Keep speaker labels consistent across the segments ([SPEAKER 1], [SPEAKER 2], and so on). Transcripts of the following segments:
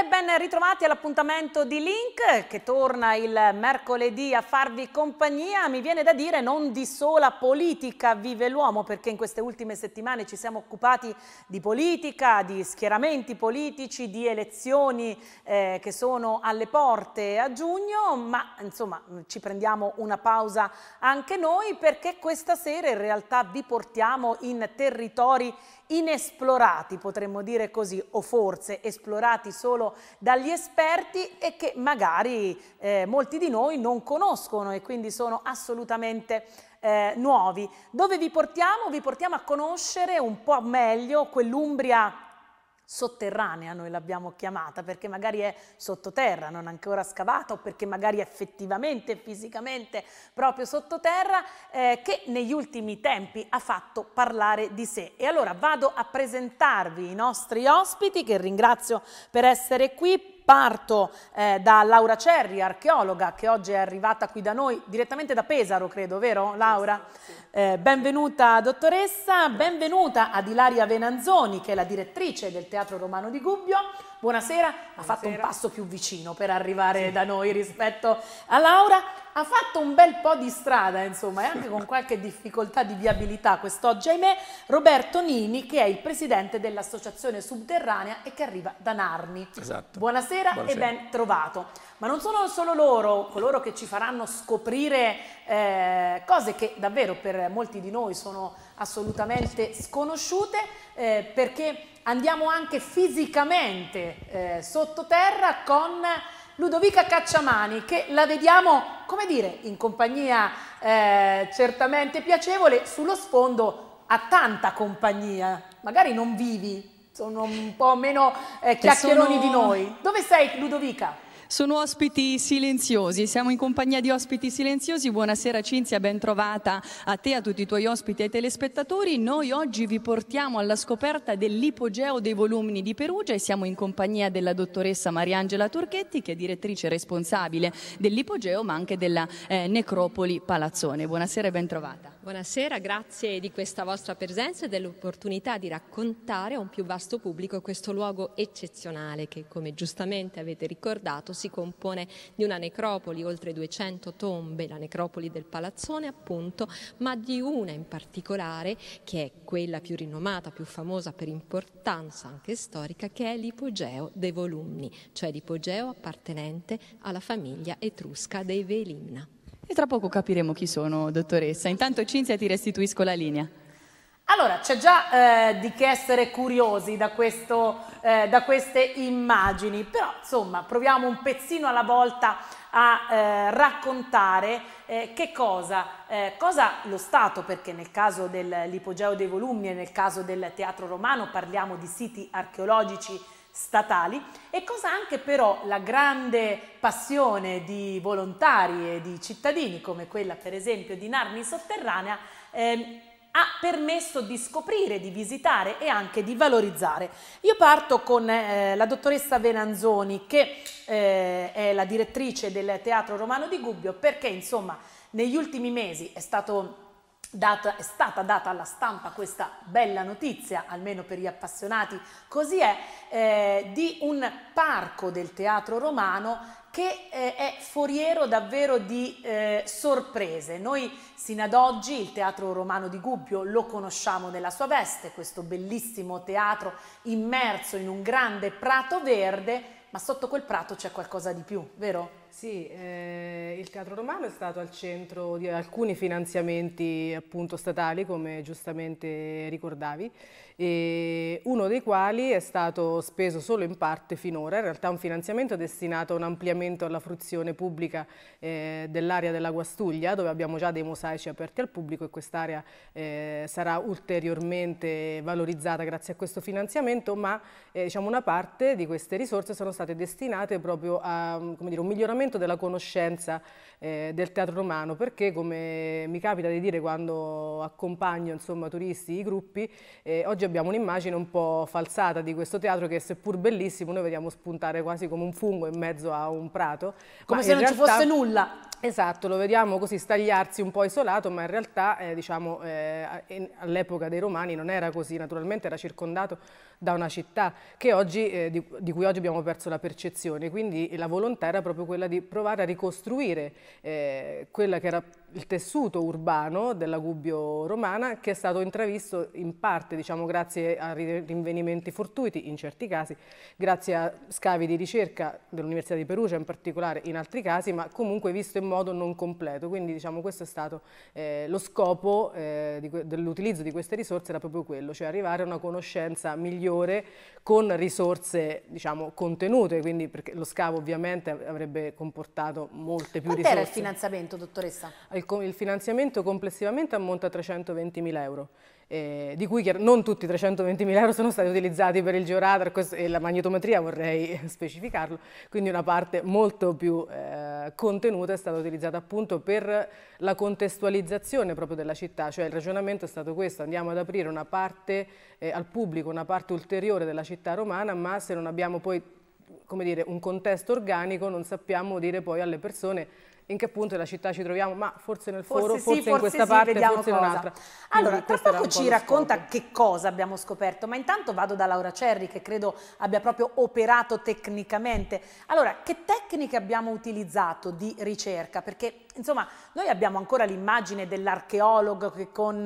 [SPEAKER 1] Buonasera e ben ritrovati all'appuntamento di Link che torna il mercoledì a farvi compagnia. Mi viene da dire non di sola politica vive l'uomo perché in queste ultime settimane ci siamo occupati di politica, di schieramenti politici, di elezioni eh, che sono alle porte a giugno, ma insomma ci prendiamo una pausa anche noi perché questa sera in realtà vi portiamo in territori inesplorati, potremmo dire così, o forse esplorati solo dagli esperti e che magari eh, molti di noi non conoscono e quindi sono assolutamente eh, nuovi. Dove vi portiamo? Vi portiamo a conoscere un po' meglio quell'Umbria sotterranea noi l'abbiamo chiamata, perché magari è sottoterra, non ancora scavata, o perché magari effettivamente e fisicamente proprio sottoterra, eh, che negli ultimi tempi ha fatto parlare di sé. E allora vado a presentarvi i nostri ospiti, che ringrazio per essere qui, Parto eh, da Laura Cerri, archeologa, che oggi è arrivata qui da noi, direttamente da Pesaro, credo, vero Laura? Sì, sì. Eh, benvenuta dottoressa, benvenuta ad Ilaria Venanzoni, che è la direttrice del Teatro Romano di Gubbio. Buonasera, Buonasera. ha fatto un passo più vicino per arrivare sì. da noi rispetto a Laura ha fatto un bel po' di strada, insomma, e anche con qualche difficoltà di viabilità quest'oggi, ahimè, Roberto Nini, che è il presidente dell'associazione Subterranea e che arriva da Narni. Esatto. Buonasera, Buonasera, e ben trovato. Ma non sono solo loro, coloro che ci faranno scoprire eh, cose che davvero per molti di noi sono assolutamente sconosciute, eh, perché andiamo anche fisicamente eh, sottoterra con Ludovica Cacciamani, che la vediamo, come dire, in compagnia eh, certamente piacevole, sullo sfondo ha tanta compagnia, magari non vivi, sono un po' meno eh, chiacchieroni sono... di noi. Dove sei
[SPEAKER 2] Ludovica? Sono ospiti silenziosi, siamo in compagnia di ospiti silenziosi. Buonasera Cinzia, ben trovata a te, a tutti i tuoi ospiti e ai telespettatori. Noi oggi vi portiamo alla scoperta dell'ipogeo dei volumini di Perugia e siamo in compagnia della dottoressa Mariangela Turchetti, che è direttrice responsabile dell'ipogeo ma anche della eh, necropoli Palazzone. Buonasera e ben trovata.
[SPEAKER 3] Buonasera, grazie di questa vostra presenza e dell'opportunità di raccontare a un più vasto pubblico questo luogo eccezionale che, come giustamente avete ricordato, si compone di una necropoli, oltre 200 tombe, la necropoli del Palazzone appunto, ma di una in particolare che è quella più rinomata, più famosa per importanza anche storica, che è l'ipogeo dei Volumni, cioè
[SPEAKER 2] l'ipogeo appartenente alla famiglia etrusca dei Velimna. E tra poco capiremo chi sono, dottoressa. Intanto Cinzia ti restituisco la linea.
[SPEAKER 1] Allora, c'è già eh, di che essere curiosi da, questo, eh, da, queste immagini, però insomma proviamo un pezzino alla volta a eh, raccontare eh, che cosa, eh, cosa, lo Stato, perché nel caso dell'ipogeo dei volumi e nel caso del teatro romano parliamo di siti archeologici statali e cosa anche però la grande passione di volontari e di cittadini come quella per esempio di Narni Sotterranea eh, ha permesso di scoprire, di visitare e anche di valorizzare. Io parto con eh, la dottoressa Venanzoni che eh, è la direttrice del Teatro Romano di Gubbio perché insomma negli ultimi mesi è stato Data, è stata data alla stampa questa bella notizia, almeno per gli appassionati, così è, eh, di un parco del teatro romano che eh, è foriero davvero di eh, sorprese. Noi sino ad oggi il Teatro Romano di Gubbio lo conosciamo nella sua veste, questo bellissimo teatro immerso in un grande prato verde, ma sotto quel prato c'è qualcosa di più,
[SPEAKER 4] vero? Sì, eh, il Teatro Romano è stato al centro di alcuni finanziamenti appunto statali, come giustamente ricordavi, e uno dei quali è stato speso solo in parte finora, in realtà un finanziamento destinato a un ampliamento alla fruizione pubblica eh, dell'area della Guastuglia, dove abbiamo già dei mosaici aperti al pubblico e quest'area eh, sarà ulteriormente valorizzata grazie a questo finanziamento, ma eh, diciamo una parte di queste risorse sono state destinate proprio a dire, un miglioramento della conoscenza eh, del teatro romano perché come mi capita di dire quando accompagno insomma, turisti, i gruppi, eh, oggi abbiamo un'immagine un po' falsata di questo teatro che seppur bellissimo noi vediamo spuntare quasi come un fungo in mezzo a un prato. Come se non realtà, ci fosse nulla. Esatto, lo vediamo così stagliarsi un po' isolato, ma in realtà eh, diciamo, eh, all'epoca dei romani non era così, naturalmente era circondato da una città oggi, eh, di, di cui oggi abbiamo perso la percezione, quindi la volontà era proprio quella di provare a ricostruire eh, quella che era il tessuto urbano della Gubbio Romana che è stato intravisto in parte diciamo, grazie a rinvenimenti fortuiti in certi casi, grazie a scavi di ricerca dell'Università di Perugia in particolare in altri casi, ma comunque visto in modo non completo. Quindi diciamo, questo è stato eh, lo scopo eh, dell'utilizzo di queste risorse, era proprio quello, cioè arrivare a una conoscenza migliore con risorse diciamo, contenute, quindi perché lo scavo ovviamente avrebbe comportato molte più Quanto risorse. Qual era il finanziamento, dottoressa? Il, il finanziamento complessivamente ammonta a 320.000 euro, eh, di cui non tutti i 320.000 euro sono stati utilizzati per il georadar e la magnetometria, vorrei specificarlo, quindi una parte molto più eh, contenuta è stata utilizzata appunto per la contestualizzazione proprio della città, cioè il ragionamento è stato questo, andiamo ad aprire una parte eh, al pubblico, una parte ulteriore della città romana, ma se non abbiamo poi come dire, un contesto organico non sappiamo dire poi alle persone in che punto della città ci troviamo, ma forse nel foro, forse, forse in questa sì, parte, forse cosa. in un'altra. Allora, tra poco ci racconta che cosa abbiamo
[SPEAKER 1] scoperto, ma intanto vado da Laura Cerri che credo abbia proprio operato tecnicamente. Allora, che tecniche abbiamo utilizzato di ricerca? Perché Insomma, noi abbiamo ancora l'immagine dell'archeologo che con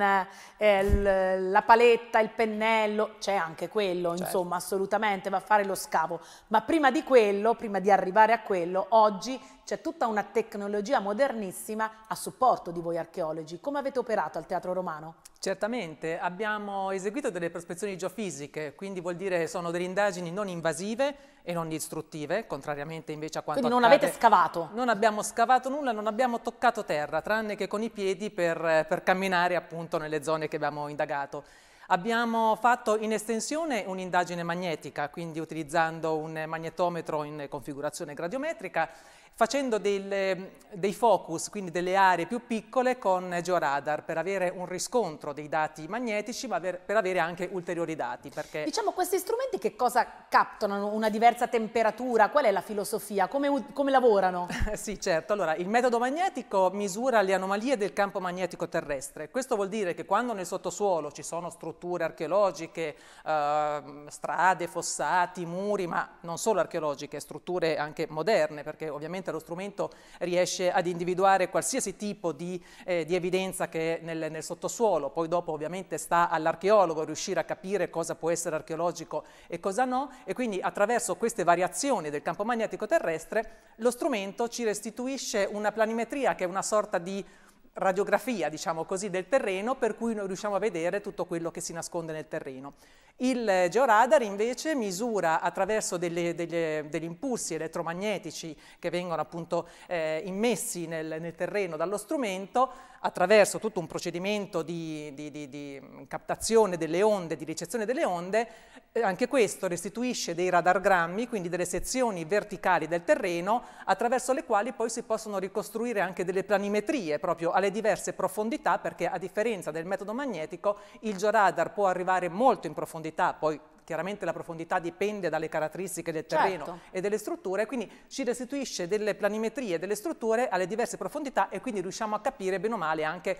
[SPEAKER 1] eh, la paletta, il pennello, c'è anche quello, certo. insomma, assolutamente, va a fare lo scavo. Ma prima di quello, prima di arrivare a quello, oggi c'è tutta una tecnologia modernissima a supporto di voi archeologi. Come avete operato al Teatro Romano?
[SPEAKER 5] Certamente, abbiamo eseguito delle prospezioni geofisiche, quindi vuol dire che sono delle indagini non invasive e non distruttive, contrariamente invece a quanto Quindi non accade. avete scavato? Non abbiamo scavato nulla, non abbiamo toccato terra, tranne che con i piedi per, eh, per camminare appunto nelle zone che abbiamo indagato. Abbiamo fatto in estensione un'indagine magnetica, quindi utilizzando un magnetometro in configurazione gradiometrica facendo del, ehm, dei focus, quindi delle aree più piccole con georadar per avere un riscontro dei dati magnetici ma per avere anche ulteriori dati. Perché...
[SPEAKER 1] Diciamo questi strumenti che cosa captano? Una diversa temperatura? Qual è la filosofia? Come, come lavorano?
[SPEAKER 5] sì certo, allora il metodo magnetico misura le anomalie del campo magnetico terrestre, questo vuol dire che quando nel sottosuolo ci sono strutture archeologiche, eh, strade, fossati, muri, ma non solo archeologiche, strutture anche moderne perché ovviamente Ovviamente lo strumento riesce ad individuare qualsiasi tipo di, eh, di evidenza che è nel, nel, sottosuolo, poi dopo ovviamente sta all'archeologo riuscire a capire cosa può essere archeologico e cosa no e quindi attraverso queste variazioni del campo magnetico terrestre lo strumento ci restituisce una planimetria che è una sorta di radiografia, diciamo così, del terreno per cui noi riusciamo a vedere tutto quello che si nasconde nel terreno. Il georadar invece misura attraverso delle, delle, degli impulsi elettromagnetici che vengono appunto eh, immessi nel, nel, terreno dallo strumento, attraverso tutto un procedimento di, di, di, di captazione delle onde, di ricezione delle onde, eh, anche questo restituisce dei radargrammi, quindi delle sezioni verticali del terreno, attraverso le quali poi si possono ricostruire anche delle planimetrie proprio alle diverse profondità, perché a differenza del metodo magnetico il georadar può arrivare molto in profondità profondità, poi chiaramente la profondità dipende dalle caratteristiche del certo. terreno certo. e delle strutture, quindi ci restituisce delle planimetrie delle strutture alle diverse profondità e quindi riusciamo a capire bene o male anche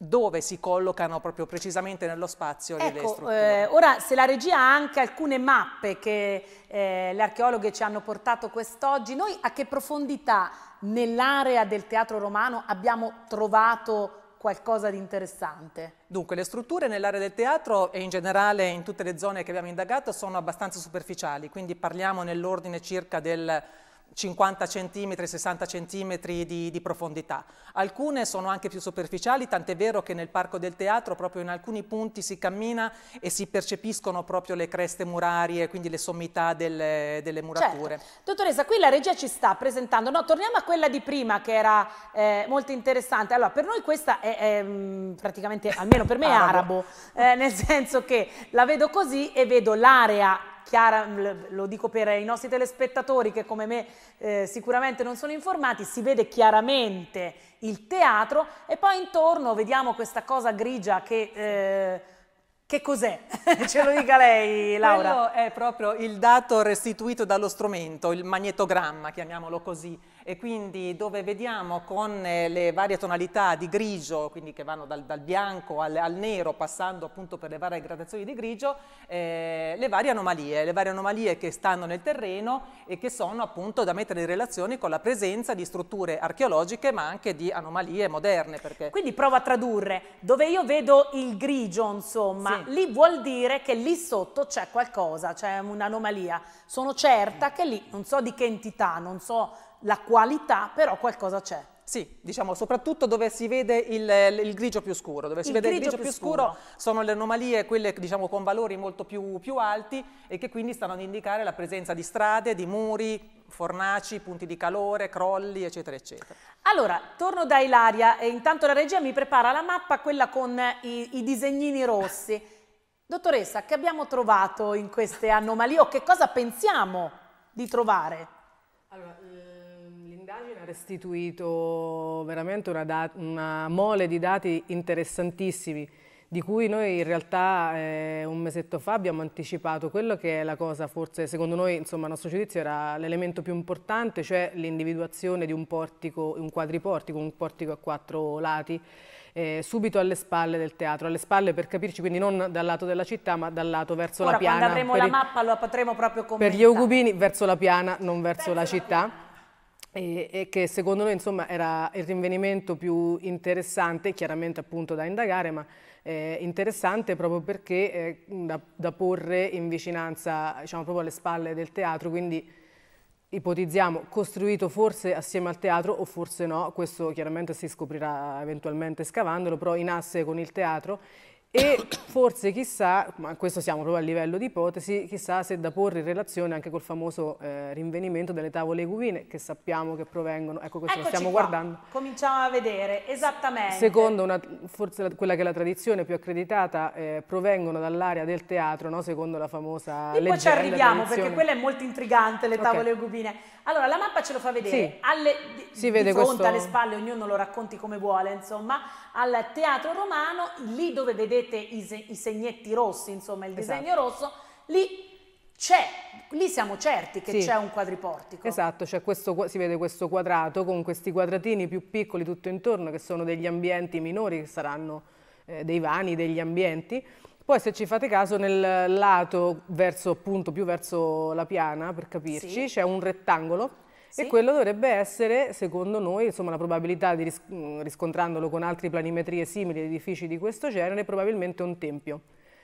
[SPEAKER 5] dove si collocano proprio precisamente nello spazio ecco, le strutture. Eh,
[SPEAKER 1] ora se la regia ha anche alcune mappe che eh, le archeologhe ci hanno portato quest'oggi, noi a che profondità nell'area del teatro romano abbiamo trovato qualcosa di interessante?
[SPEAKER 5] Dunque, le strutture nell'area del teatro e in generale in tutte le zone che abbiamo indagato sono abbastanza superficiali, quindi parliamo nell'ordine circa del 50 cm, 60 cm di, di, profondità. Alcune sono anche più superficiali, tant'è vero che nel Parco del Teatro proprio in alcuni punti si cammina e si percepiscono proprio le creste murarie, quindi le sommità delle, delle murature. Certo. Dottoressa, qui la
[SPEAKER 1] regia ci sta presentando, no, torniamo a quella di prima che era eh, molto interessante. Allora, per noi questa è, è mm, praticamente, almeno per me, arabo, arabo. Eh, nel senso che la vedo così e vedo l'area Chiara, lo dico per i nostri telespettatori che come me eh, sicuramente non sono informati, si vede chiaramente il teatro e poi intorno vediamo questa cosa grigia che... Eh, che cos'è?
[SPEAKER 5] Ce lo dica lei, Laura. Quello è proprio il dato restituito dallo strumento, il magnetogramma, chiamiamolo così e quindi dove vediamo con eh, le varie tonalità di grigio, quindi che vanno dal, dal bianco al, al, nero, passando appunto per le varie gradazioni di grigio, eh, le varie anomalie, le varie anomalie che stanno nel terreno e che sono appunto da mettere in relazione con la presenza di strutture archeologiche ma anche di anomalie moderne. Perché... Quindi provo a tradurre, dove io vedo il grigio insomma, sì. lì vuol dire che lì
[SPEAKER 1] sotto c'è qualcosa, c'è un'anomalia, sono certa mm. che lì, non so di che entità,
[SPEAKER 5] non so la qualità, però qualcosa c'è. Sì, diciamo soprattutto dove si vede il, il grigio più scuro, dove si il vede il grigio più, più scuro. scuro sono le anomalie, quelle diciamo, con valori molto più, più alti e che quindi stanno ad indicare la presenza di strade, di muri, fornaci, punti di calore, crolli, eccetera, eccetera.
[SPEAKER 1] Allora, torno da Ilaria e intanto la regia mi prepara la mappa, quella con i, i disegnini rossi. Dottoressa, che abbiamo trovato in queste anomalie o che cosa pensiamo di trovare? Allora,
[SPEAKER 4] pagina ha restituito veramente una, una, mole di dati interessantissimi, di cui noi in realtà eh, un mesetto fa abbiamo anticipato quello che è la cosa forse, secondo noi, insomma, a nostro giudizio era l'elemento più importante, cioè l'individuazione di un portico, un quadriportico, un portico a quattro lati, eh, subito alle spalle del teatro, alle spalle per capirci, quindi non dal lato della città ma dal lato verso Ora, la piana. quando avremo la i,
[SPEAKER 1] mappa lo potremo proprio commentare. Per gli
[SPEAKER 4] ugubini verso la piana, non verso, verso la città. La e, e, che secondo noi insomma, era il rinvenimento più interessante, chiaramente appunto da indagare, ma eh, interessante proprio perché eh, da, da, porre in vicinanza, diciamo proprio alle spalle del teatro, quindi ipotizziamo costruito forse assieme al teatro o forse no, questo chiaramente si scoprirà eventualmente scavandolo, però in asse con il teatro e forse chissà, ma questo siamo proprio a livello di ipotesi, chissà se da porre in relazione anche col famoso eh, rinvenimento delle tavole equine che sappiamo che provengono, ecco questo Eccoci lo stiamo qua. guardando.
[SPEAKER 1] Cominciamo a vedere, esattamente.
[SPEAKER 4] Secondo una, forse quella che è la tradizione più accreditata, eh, provengono dall'area del teatro, no? secondo la famosa e leggenda. Poi ci arriviamo perché quella
[SPEAKER 1] è molto intrigante, le tavole okay. equine. Allora la mappa ce lo fa vedere, sì. alle, di, si vede di fronte questo... alle spalle, ognuno lo racconti come vuole, insomma, al teatro romano, lì dove vedete vedete i, i segnetti rossi, insomma il esatto. disegno rosso, lì c'è, lì siamo certi che sì. c'è un quadriportico.
[SPEAKER 4] Esatto, questo, si vede questo quadrato con questi quadratini più piccoli tutto intorno che sono degli ambienti minori, che saranno eh, dei vani, degli ambienti. Poi se ci fate caso nel lato verso, appunto, più verso la piana, per capirci, sì. c'è un rettangolo e quello dovrebbe essere, secondo noi, insomma, la probabilità, di ris mm, riscontrandolo con altre planimetrie simili ad edifici di questo genere, probabilmente un tempio.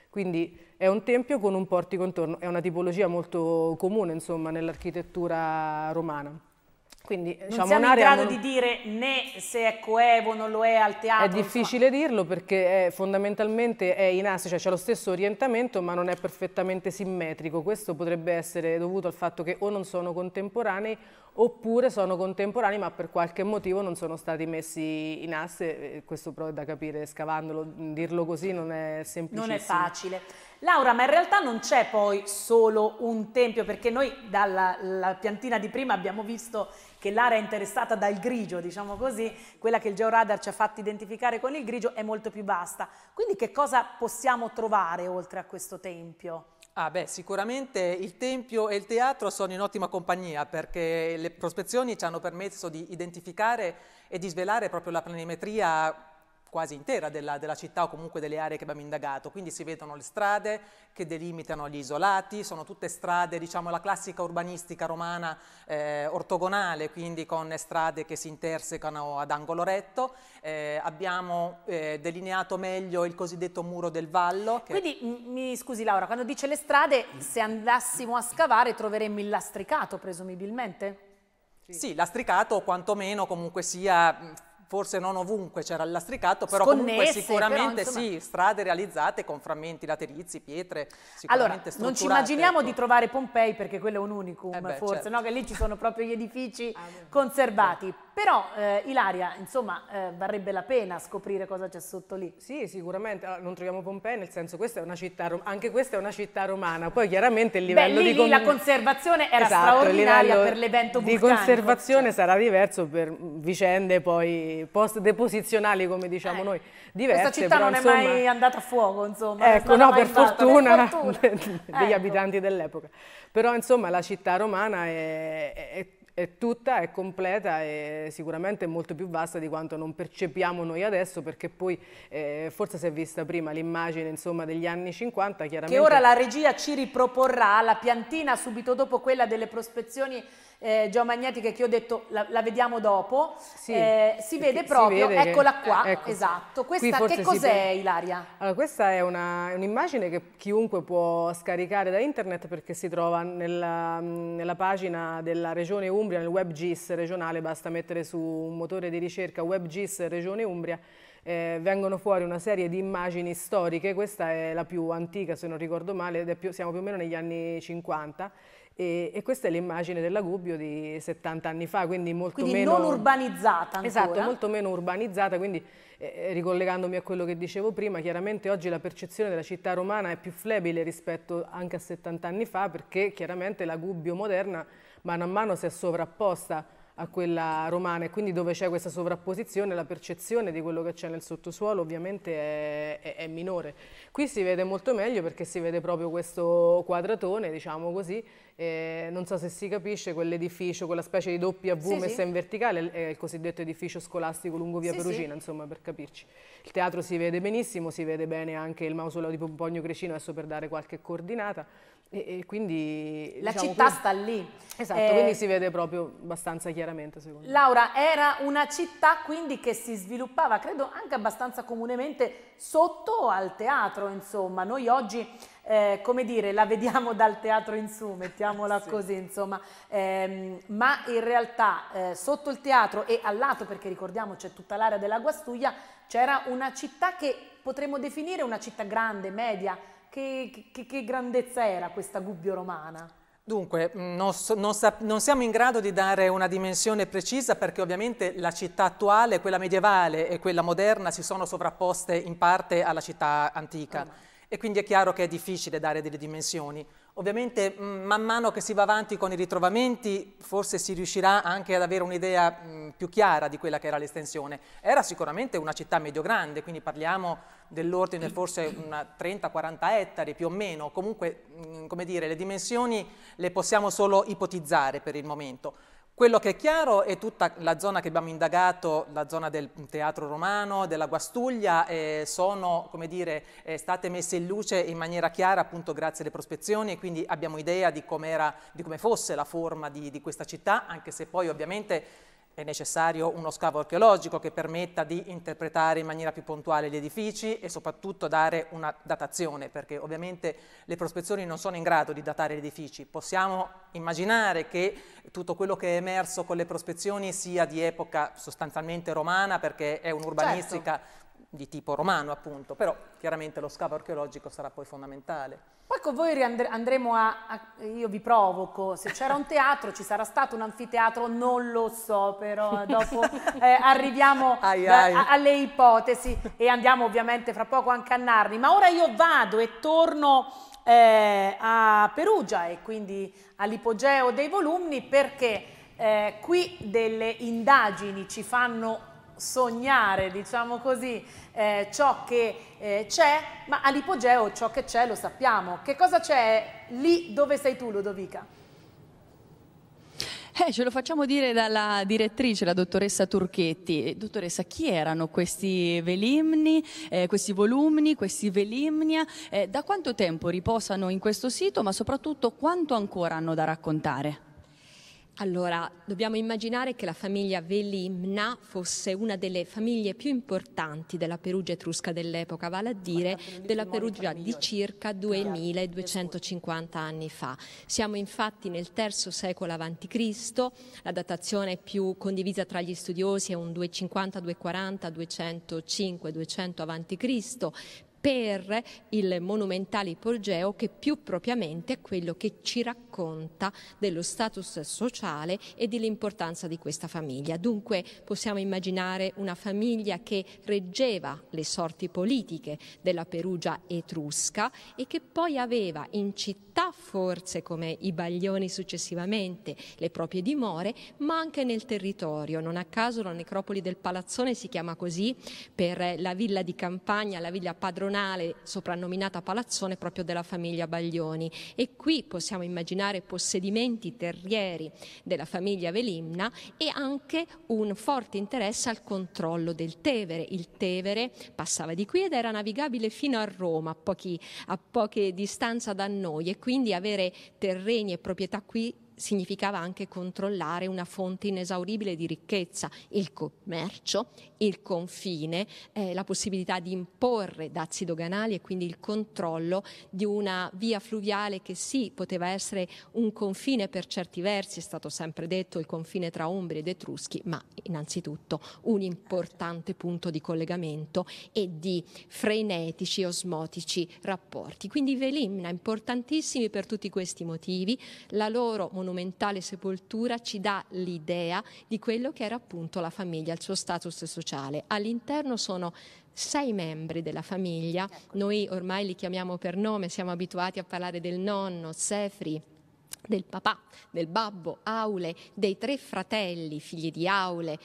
[SPEAKER 4] Quindi è un tempio con un portico intorno, è una tipologia molto comune nell'architettura romana. Quindi, non diciamo, siamo in grado di
[SPEAKER 1] dire né se è coevo, o non lo è al teatro. È difficile
[SPEAKER 4] insomma. dirlo perché è, fondamentalmente è in asse, cioè c'è lo stesso orientamento ma non è perfettamente simmetrico. Questo potrebbe essere dovuto al fatto che o non sono contemporanei oppure sono contemporanei ma per qualche motivo non sono stati messi in asse, questo però è da capire scavandolo, dirlo così non è semplicissimo. Non è facile.
[SPEAKER 1] Laura, ma in realtà non c'è poi solo un tempio, perché noi dalla piantina di prima abbiamo visto che l'area interessata dal grigio, diciamo così, quella che il georadar ci ha fatto identificare con il grigio è molto più vasta. Quindi che cosa possiamo trovare oltre a questo tempio?
[SPEAKER 5] Ah beh, sicuramente il Tempio e il teatro sono in ottima compagnia perché le prospezioni ci hanno permesso di identificare e di svelare proprio la planimetria quasi intera della, della, città o comunque delle aree che abbiamo indagato, quindi si vedono le strade che delimitano gli isolati, sono tutte strade, diciamo la classica urbanistica romana eh, ortogonale, quindi con strade che si intersecano ad angolo retto, eh, abbiamo eh, delineato meglio il cosiddetto muro del vallo. Che... Quindi mi scusi Laura, quando
[SPEAKER 1] dice le strade, se andassimo a scavare troveremmo il lastricato presumibilmente?
[SPEAKER 5] Sì, sì lastricato o quantomeno comunque sia forse non ovunque c'era il lastricato, però Sconnesse, comunque sicuramente però, insomma... sì, strade realizzate con frammenti laterizi, pietre, sicuramente allora, non ci immaginiamo
[SPEAKER 1] ecco. di trovare Pompei perché quello è un unicum, eh beh, forse, certo. no?
[SPEAKER 5] che lì ci sono proprio gli
[SPEAKER 1] edifici ah, conservati. Però eh, Ilaria, insomma, eh, varrebbe la pena scoprire
[SPEAKER 4] cosa c'è sotto lì. Sì, sicuramente, allora, ah, non troviamo Pompei, nel senso questa è una città, anche questa è una città romana, poi chiaramente il livello Beh, lì, di... Con... la
[SPEAKER 1] conservazione era esatto, straordinaria per l'evento vulcanico. Di conservazione
[SPEAKER 4] cioè. sarà diverso per vicende poi post-deposizionali, come diciamo eh. noi, diverse. Questa città però, non insomma... è mai
[SPEAKER 1] andata a fuoco, insomma. Ecco, no, per fortuna, per fortuna,
[SPEAKER 4] degli ecco. abitanti dell'epoca. Però, insomma, la città romana è, è è tutta, è completa e sicuramente molto più vasta di quanto non percepiamo noi adesso perché poi eh, forse si è vista prima l'immagine insomma degli anni 50 chiaramente. Che ora la
[SPEAKER 1] regia ci riproporrà la piantina subito dopo quella delle prospezioni eh, geomagnetica che ho detto la, la vediamo dopo, sì, eh, si vede proprio, si vede eccola che, qua, ecco, esatto. Questa che cos'è Ilaria?
[SPEAKER 4] Allora questa è un'immagine che chiunque può scaricare da internet perché si trova nella, nella pagina della regione Umbria, nel WebGIS regionale, basta mettere su un motore di ricerca WebGIS regione Umbria eh, vengono fuori una serie di immagini storiche, questa è la più antica se non ricordo male, più, siamo più o meno negli anni 50, e, e, questa è l'immagine della Gubbio di 70 anni fa, quindi molto quindi meno... non urbanizzata ancora. Esatto, molto meno urbanizzata, quindi eh, eh, ricollegandomi a quello che dicevo prima, chiaramente oggi la percezione della città romana è più flebile rispetto anche a 70 anni fa, perché chiaramente la Gubbio moderna mano a mano si è sovrapposta a quella romana e quindi dove c'è questa sovrapposizione la percezione di quello che c'è nel sottosuolo ovviamente è, è, è, minore. Qui si vede molto meglio perché si vede proprio questo quadratone, diciamo così, eh, non so se si capisce quell'edificio, quella specie di doppia V sì, messa sì. in verticale, è il cosiddetto edificio scolastico lungo via sì, Perugina, insomma per capirci. Il teatro si vede benissimo, si vede bene anche il mausoleo di Pompogno Crescino, adesso per dare qualche coordinata. E, e quindi, La diciamo, città qui... sta lì. Esatto, eh... quindi si vede proprio abbastanza chiaramente secondo
[SPEAKER 1] Laura, me. Laura, era una città quindi che si sviluppava, credo anche abbastanza comunemente, sotto al teatro, insomma. Noi oggi eh, come dire, la vediamo dal teatro in su, mettiamola sì. così, insomma, eh, ma in realtà eh, sotto il teatro e al lato, perché ricordiamo c'è tutta l'area della Guastuglia, c'era una città che potremmo definire una città grande, media, che, che, che grandezza era questa Gubbio romana?
[SPEAKER 5] Dunque, mm, non, non, non, siamo in grado di dare una dimensione precisa perché ovviamente la città attuale, quella medievale e quella moderna si sono sovrapposte in parte alla città antica oh, e quindi è chiaro che è difficile dare delle dimensioni. Ovviamente mm, man mano che si va avanti con i ritrovamenti forse si riuscirà anche ad avere un'idea mm, più chiara di quella che era l'estensione. Era sicuramente una città medio-grande, quindi parliamo dell'ordine forse 30-40 ettari più o meno, comunque mm, come dire, le dimensioni le possiamo solo ipotizzare per il momento. Quello che è chiaro è tutta la zona che abbiamo indagato, la zona del teatro romano, della Guastuglia, eh, sono dire, eh, state messe in luce in maniera chiara appunto grazie alle prospezioni e quindi abbiamo idea di, di come fosse la forma di, di questa città, anche se poi ovviamente è necessario uno scavo archeologico che permetta di interpretare in maniera più puntuale gli edifici e soprattutto dare una datazione, perché ovviamente le prospezioni non sono in grado di datare gli edifici. Possiamo immaginare che tutto quello che è emerso con le prospezioni sia di epoca sostanzialmente romana, perché è un'urbanistica certo. di tipo romano appunto, però chiaramente lo scavo archeologico sarà poi fondamentale.
[SPEAKER 1] Poi con ecco, voi andremo a, a Io vi provoco, se c'era un teatro ci sarà stato un anfiteatro, non lo so, però dopo eh, arriviamo ai, ai. A, alle ipotesi e andiamo ovviamente fra poco anche a Narni. Ma ora io vado e torno eh, a Perugia e quindi all'ipogeo dei volumni perché eh, qui delle indagini ci fanno sognare, diciamo così, eh, ciò che eh, c'è, ma all'ipogeo ciò che c'è lo sappiamo. Che cosa c'è lì dove sei tu, Ludovica?
[SPEAKER 2] Eh, ce lo facciamo dire dalla direttrice, la dottoressa Turchetti. Dottoressa, chi erano questi velimni, eh, questi volumni, questi velimnia? Eh, da quanto tempo riposano in questo sito, ma soprattutto quanto ancora hanno da raccontare?
[SPEAKER 3] Allora, dobbiamo immaginare che la famiglia Vellimna fosse una delle famiglie più importanti della Perugia etrusca dell'epoca, vale a dire della Perugia di circa 2250 anni fa. Siamo infatti nel III secolo a.C., la datazione più condivisa tra gli studiosi è un 250, 240, 205, 200 a.C., per il monumentale ipogeo che più propriamente è quello che ci racconta conta dello status sociale e dell'importanza di questa famiglia. Dunque possiamo immaginare una famiglia che reggeva le sorti politiche della Perugia etrusca e che poi aveva in città forse come i Baglioni successivamente le proprie dimore, ma anche nel territorio. Non a caso la necropoli del Palazzone si chiama così per la villa di campagna, la villa padronale soprannominata Palazzone proprio della famiglia Baglioni e qui possiamo immaginare acquistinare possedimenti terrieri della famiglia Velimna e anche un forte interesse al controllo del Tevere. Il Tevere passava di qui ed era navigabile fino a Roma, a, pochi, a poche distanze da noi e quindi avere terreni e proprietà qui significava anche controllare una fonte inesauribile di ricchezza, il commercio, il confine, eh, la possibilità di imporre dazi doganali e quindi il controllo di una via fluviale che sì, poteva essere un confine per certi versi, è stato sempre detto il confine tra Umbri ed Etruschi, ma innanzitutto un importante punto di collegamento e di frenetici, osmotici rapporti. Quindi Velimna, importantissimi per tutti questi motivi, la loro monumentazione monumentale sepoltura ci dà l'idea di quello che era appunto la famiglia, il suo status sociale. All'interno sono sei membri della famiglia, ecco. noi ormai li chiamiamo per nome, siamo abituati a parlare del nonno, Sefri, del papà, del babbo Aule, dei tre fratelli, figli di Aule,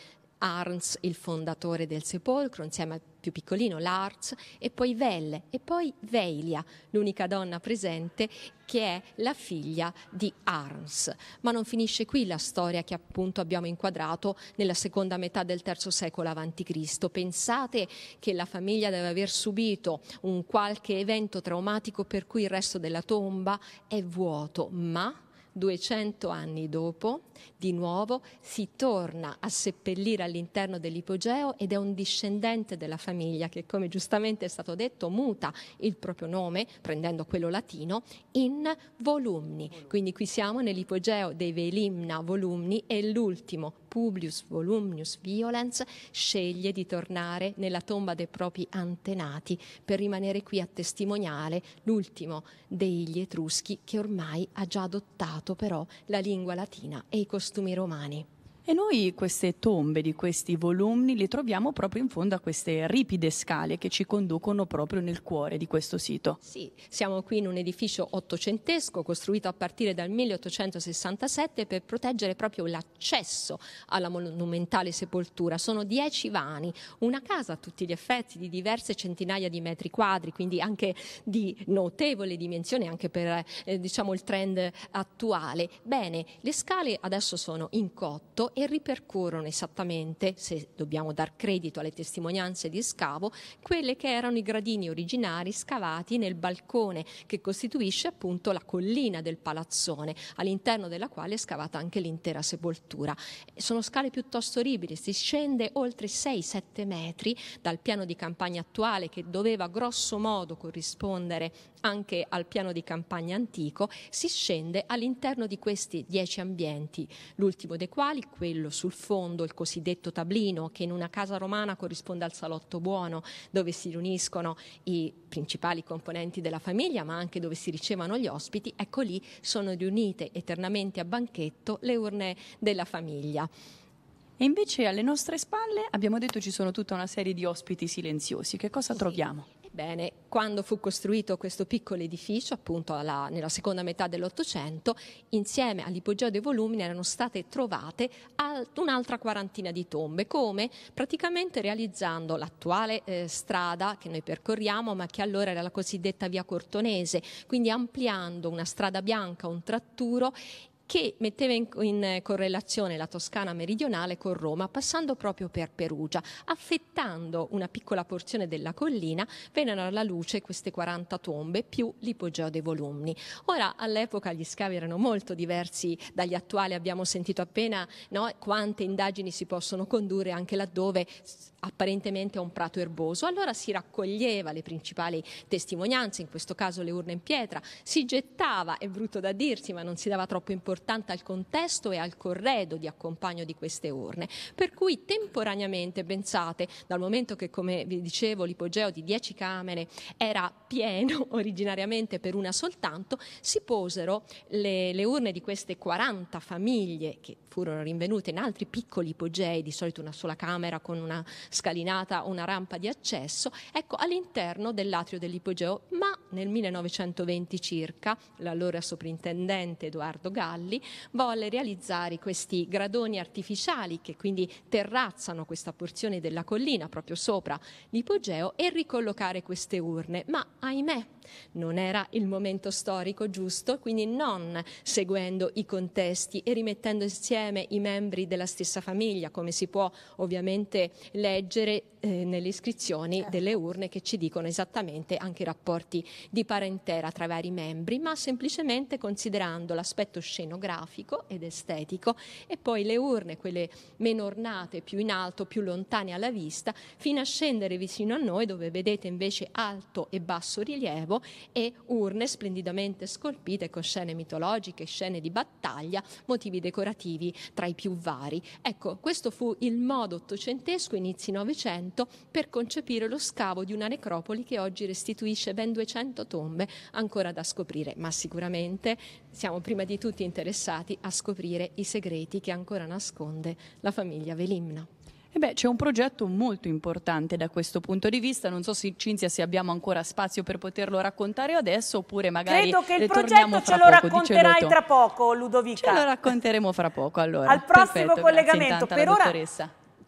[SPEAKER 3] Arns, il fondatore del sepolcro, insieme al più piccolino Lars, e poi Velle, e poi Veilia, l'unica donna presente che è la figlia di Arns. Ma non finisce qui la storia che appunto abbiamo inquadrato nella seconda metà del III secolo a.C. Pensate che la famiglia deve aver subito un qualche evento traumatico per cui il resto della tomba è vuoto, ma 200 anni dopo, di nuovo, si torna a seppellire all'interno dell'ipogeo ed è un discendente della famiglia che, come giustamente è stato detto, muta il proprio nome, prendendo quello latino, in Volumni. Quindi qui siamo nell'ipogeo dei Velimna Volumni e l'ultimo Publius Volumnius Violens sceglie di tornare nella tomba dei propri antenati per rimanere qui a testimoniare l'ultimo degli Etruschi che ormai ha già adottato però la lingua latina e i costumi romani.
[SPEAKER 2] E noi queste tombe di questi volumni le troviamo proprio in fondo a queste ripide scale che ci conducono proprio nel cuore di questo sito. Sì, siamo qui in un edificio
[SPEAKER 3] ottocentesco costruito a partire dal 1867 per proteggere proprio l'accesso alla monumentale sepoltura. Sono dieci vani, una casa a tutti gli effetti di diverse centinaia di metri quadri, quindi anche di notevole dimensione anche per eh, diciamo, il trend attuale. Bene, le scale adesso sono in cotto e ripercorrono esattamente, se dobbiamo dar credito alle testimonianze di scavo, quelle che erano i gradini originari scavati nel balcone che costituisce appunto la collina del palazzone, all'interno della quale è scavata anche l'intera sepoltura. Sono scale piuttosto orribili, si scende oltre 6-7 metri dal piano di campagna attuale che doveva grosso modo corrispondere anche al piano di campagna antico, si scende all'interno di questi 10 ambienti, l'ultimo dei quali quello sul fondo, il cosiddetto tablino, che in una casa romana corrisponde al salotto buono, dove si riuniscono i principali componenti della famiglia, ma anche dove si ricevono gli ospiti, ecco lì sono riunite eternamente a banchetto le urne della famiglia.
[SPEAKER 2] E invece alle nostre spalle abbiamo detto ci sono tutta una serie di ospiti silenziosi. Che cosa sì. troviamo? Bene, quando fu costruito questo piccolo edificio, appunto alla, nella
[SPEAKER 3] seconda metà dell'Ottocento, insieme all'ipogeo dei volumi erano state trovate un'altra quarantina di tombe, come praticamente realizzando l'attuale eh, strada che noi percorriamo, ma che allora era la cosiddetta via Cortonese, quindi ampliando una strada bianca, un tratturo che metteva in, in correlazione la Toscana meridionale con Roma, passando proprio per Perugia. Affettando una piccola porzione della collina, vennero alla luce queste 40 tombe più l'ipogeo dei volumni. Ora, all'epoca gli scavi erano molto diversi dagli attuali, abbiamo sentito appena no, quante indagini si possono condurre anche laddove apparentemente è un prato erboso. Allora si raccoglieva le principali testimonianze, in questo caso le urne in pietra, si gettava, è brutto da dirsi, ma non si dava troppo importanza importante al contesto e al corredo di accompagno di queste urne. Per cui temporaneamente, pensate, dal momento che come vi dicevo l'ipogeo di dieci camere era pieno originariamente per una soltanto, si posero le, le urne di queste 40 famiglie che furono rinvenute in altri piccoli ipogei, di solito una sola camera con una scalinata o una rampa di accesso, ecco all'interno dell'atrio dell'ipogeo, ma nel 1920 circa l'allora soprintendente Edoardo Galli Galli volle realizzare questi gradoni artificiali che quindi terrazzano questa porzione della collina proprio sopra l'ipogeo e ricollocare queste urne, ma ahimè non era il momento storico giusto, quindi non seguendo i contesti e rimettendo insieme i membri della stessa famiglia, come si può ovviamente leggere eh, nelle iscrizioni certo. delle urne che ci dicono esattamente anche i rapporti di parentela tra i vari membri, ma semplicemente considerando l'aspetto scenico scenografico ed estetico e poi le urne, quelle meno ornate, più in alto, più lontane alla vista, fino a scendere vicino a noi dove vedete invece alto e basso rilievo e urne splendidamente scolpite con scene mitologiche, scene di battaglia, motivi decorativi tra i più vari. Ecco, questo fu il modo ottocentesco, inizi Novecento, per concepire lo scavo di una necropoli che oggi restituisce ben 200 tombe ancora da scoprire, ma sicuramente siamo prima di tutti interessati interessati a scoprire i segreti che ancora nasconde
[SPEAKER 2] la famiglia Velimna. E beh, c'è un progetto molto importante da questo punto di vista. Non so se Cinzia se abbiamo ancora spazio per poterlo raccontare adesso oppure magari Credo che il progetto ce lo poco. racconterai tra poco, Ludovica. Ce lo racconteremo fra poco, allora. Al prossimo Perfetto, collegamento. per ora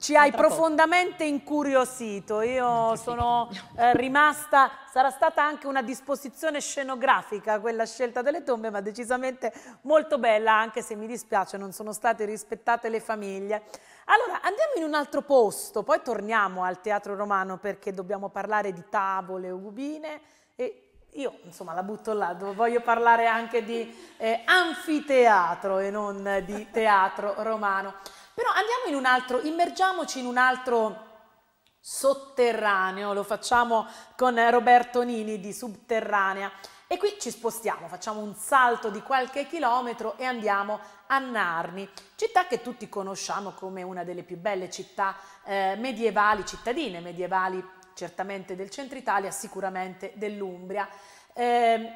[SPEAKER 1] ci hai profondamente incuriosito, io sono eh, rimasta, sarà stata anche una disposizione scenografica quella scelta delle tombe, ma decisamente molto bella, anche se mi dispiace non sono state rispettate le famiglie. Allora, andiamo in un altro posto, poi torniamo al Teatro Romano perché dobbiamo parlare di tavole, ubine e io insomma la butto là, voglio parlare anche di eh, anfiteatro e non di teatro romano. Però andiamo in un altro, immergiamoci in un altro sotterraneo, lo facciamo con Roberto Nini di Subterranea. E qui ci spostiamo, facciamo un salto di qualche chilometro e andiamo a Narni, città che tutti conosciamo come una delle più belle città eh, medievali, cittadine medievali certamente del centro Italia, sicuramente dell'Umbria. Eh,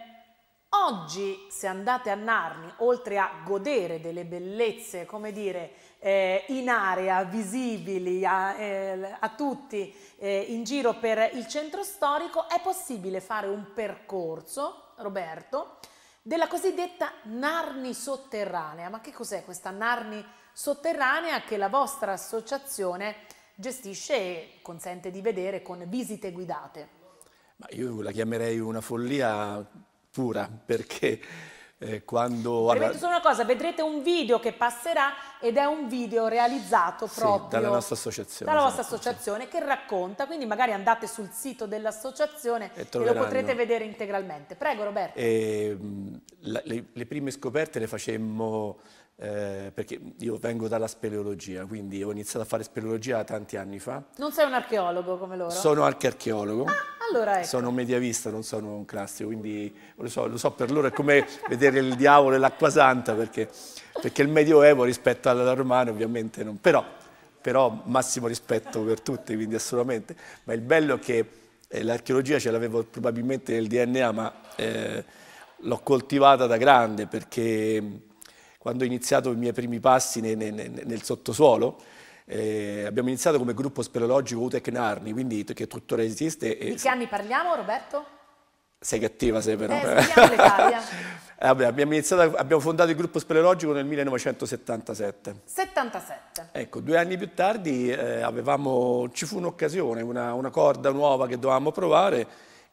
[SPEAKER 1] oggi se andate a Narni, oltre a godere delle bellezze, come dire, eh, in area, visibili a, eh, a tutti eh, in giro per il centro storico, è possibile fare un percorso, Roberto, della cosiddetta Narni sotterranea. Ma che cos'è questa Narni sotterranea che la vostra associazione gestisce e consente di vedere con visite guidate?
[SPEAKER 6] Ma io la chiamerei una follia pura perché eh, quando... Ripeto solo
[SPEAKER 1] una cosa, vedrete un video che passerà ed è un video realizzato proprio... Sì, dalla nostra
[SPEAKER 6] associazione. Dalla esatto,
[SPEAKER 1] associazione sì. che racconta, quindi magari andate sul sito dell'associazione e, e, lo potrete vedere integralmente. Prego Roberto.
[SPEAKER 6] E, ehm, la, le, le prime scoperte le facemmo eh, perché io vengo dalla speleologia, quindi ho iniziato a fare speleologia tanti anni fa.
[SPEAKER 1] Non sei un archeologo come loro? Sono
[SPEAKER 6] anche archeologo. Ah.
[SPEAKER 1] Allora, ecco. Sono
[SPEAKER 6] un medievista, non sono un classico, quindi lo so, lo so per loro è come vedere il diavolo e l'acqua santa, perché, perché, il Medioevo rispetto alla romana ovviamente non... Però, però massimo rispetto per tutti, quindi assolutamente. Ma il bello è che eh, l'archeologia ce l'avevo probabilmente nel DNA, ma eh, l'ho coltivata da grande, perché mm, quando ho iniziato i miei primi passi nel, nel, nel sottosuolo, eh, abbiamo iniziato come gruppo speleologico UTEC Narni, quindi che tuttora esiste. E... Di che
[SPEAKER 1] anni parliamo Roberto?
[SPEAKER 6] Sei cattiva, sei però. Eh, eh. Vabbè, abbiamo, iniziato, abbiamo, fondato il gruppo speleologico nel 1977.
[SPEAKER 1] 77.
[SPEAKER 6] Ecco, due anni più tardi eh, avevamo, ci fu un'occasione, una, una, corda nuova che dovevamo provare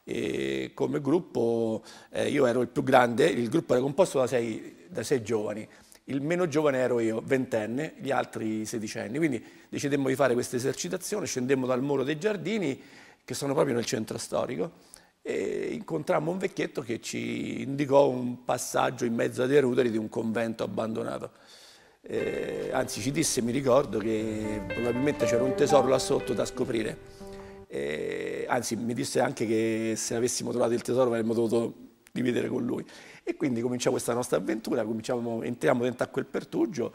[SPEAKER 6] e come gruppo eh, io ero il più grande, il gruppo era composto da sei, da sei giovani, il meno giovane ero io, ventenne, gli altri sedicenni. Quindi decidemmo di fare questa esercitazione, scendemmo dal muro dei giardini, che sono proprio nel centro storico, e incontrammo un vecchietto che ci indicò un passaggio in mezzo a dei ruderi di un convento abbandonato. Eh, anzi, ci disse, mi ricordo, che probabilmente c'era un tesoro là sotto da scoprire. Eh, anzi, mi disse anche che se avessimo trovato il tesoro avremmo dovuto dividere con lui. E quindi comincia questa nostra avventura, entriamo dentro a quel pertugio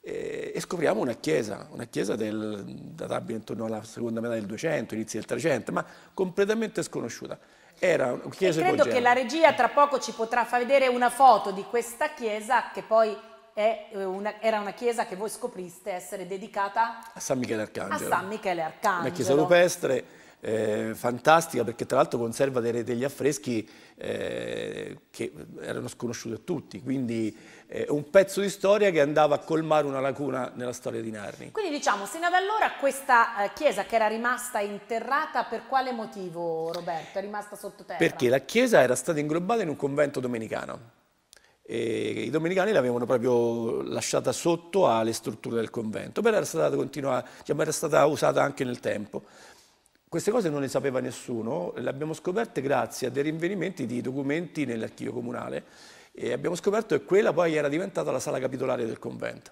[SPEAKER 6] e, e scopriamo una chiesa, una chiesa del, databile intorno alla seconda metà del 200, inizio del 300, ma completamente sconosciuta. Era una chiesa e credo che la
[SPEAKER 1] regia tra poco ci potrà far vedere una foto di questa chiesa che poi eh, una, era una chiesa che voi scopriste essere dedicata
[SPEAKER 6] a San Michele Arcangelo. A San
[SPEAKER 1] Michele Arcangelo. Una chiesa
[SPEAKER 6] rupestre eh, fantastica perché tra l'altro conserva delle, degli affreschi eh, che erano sconosciuti a tutti, quindi eh, un pezzo di storia che andava a colmare una lacuna nella storia di Narni.
[SPEAKER 1] Quindi diciamo, sino ad allora questa eh, chiesa che era rimasta interrata per quale motivo Roberto? È rimasta sottoterra? Perché
[SPEAKER 6] la chiesa era stata inglobata in un convento domenicano. E i domenicani l'avevano proprio lasciata sotto alle strutture del convento, però era stata, diciamo, era stata usata anche nel tempo. Queste cose non le sapeva nessuno, le abbiamo scoperte grazie a dei rinvenimenti di documenti nell'archivio comunale e abbiamo scoperto che quella poi era diventata la sala capitolare del convento.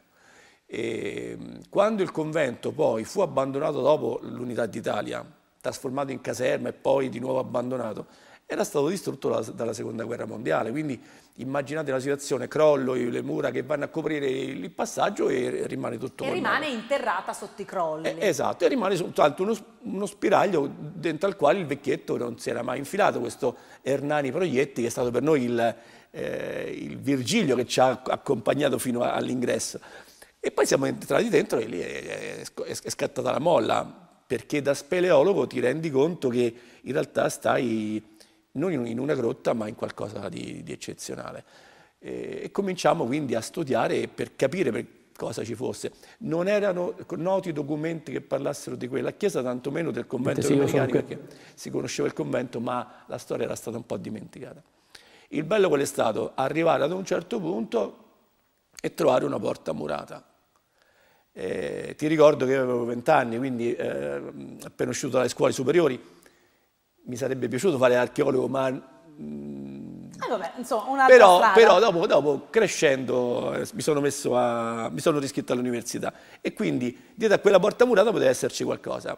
[SPEAKER 6] E quando il convento poi fu abbandonato dopo l'unità d'Italia, trasformato in caserma e poi di nuovo abbandonato, era stato distrutto la, dalla seconda guerra mondiale. Quindi immaginate la situazione, crollo, le mura che vanno a coprire il passaggio e rimane tutto. E rimane
[SPEAKER 1] mano. interrata sotto i crolli. Eh,
[SPEAKER 6] esatto, e rimane soltanto uno, uno, spiraglio dentro al quale il vecchietto non si era mai infilato, questo Ernani Proietti che è stato per noi il, eh, il Virgilio che ci ha accompagnato fino all'ingresso. E poi siamo entrati dentro e lì è, è scattata la molla, perché da speleologo ti rendi conto che in realtà stai non in una grotta ma in qualcosa di, di eccezionale. E, e, cominciamo quindi a studiare per capire per cosa ci fosse. Non erano noti documenti che parlassero di quella chiesa, tantomeno del convento sì, dominicani, perché si conosceva il convento, ma la storia era stata un po' dimenticata. Il bello qual è stato? Arrivare ad un certo punto e trovare una porta murata. Eh, ti ricordo che io avevo vent'anni, quindi eh, appena uscito dalle scuole superiori, mi sarebbe piaciuto fare archeologo, ma...
[SPEAKER 1] Mm, eh vabbè, insomma, però, però dopo,
[SPEAKER 6] dopo, crescendo, eh, mi sono, messo a, mi sono riscritto all'università e quindi dietro a quella porta murata poteva esserci qualcosa.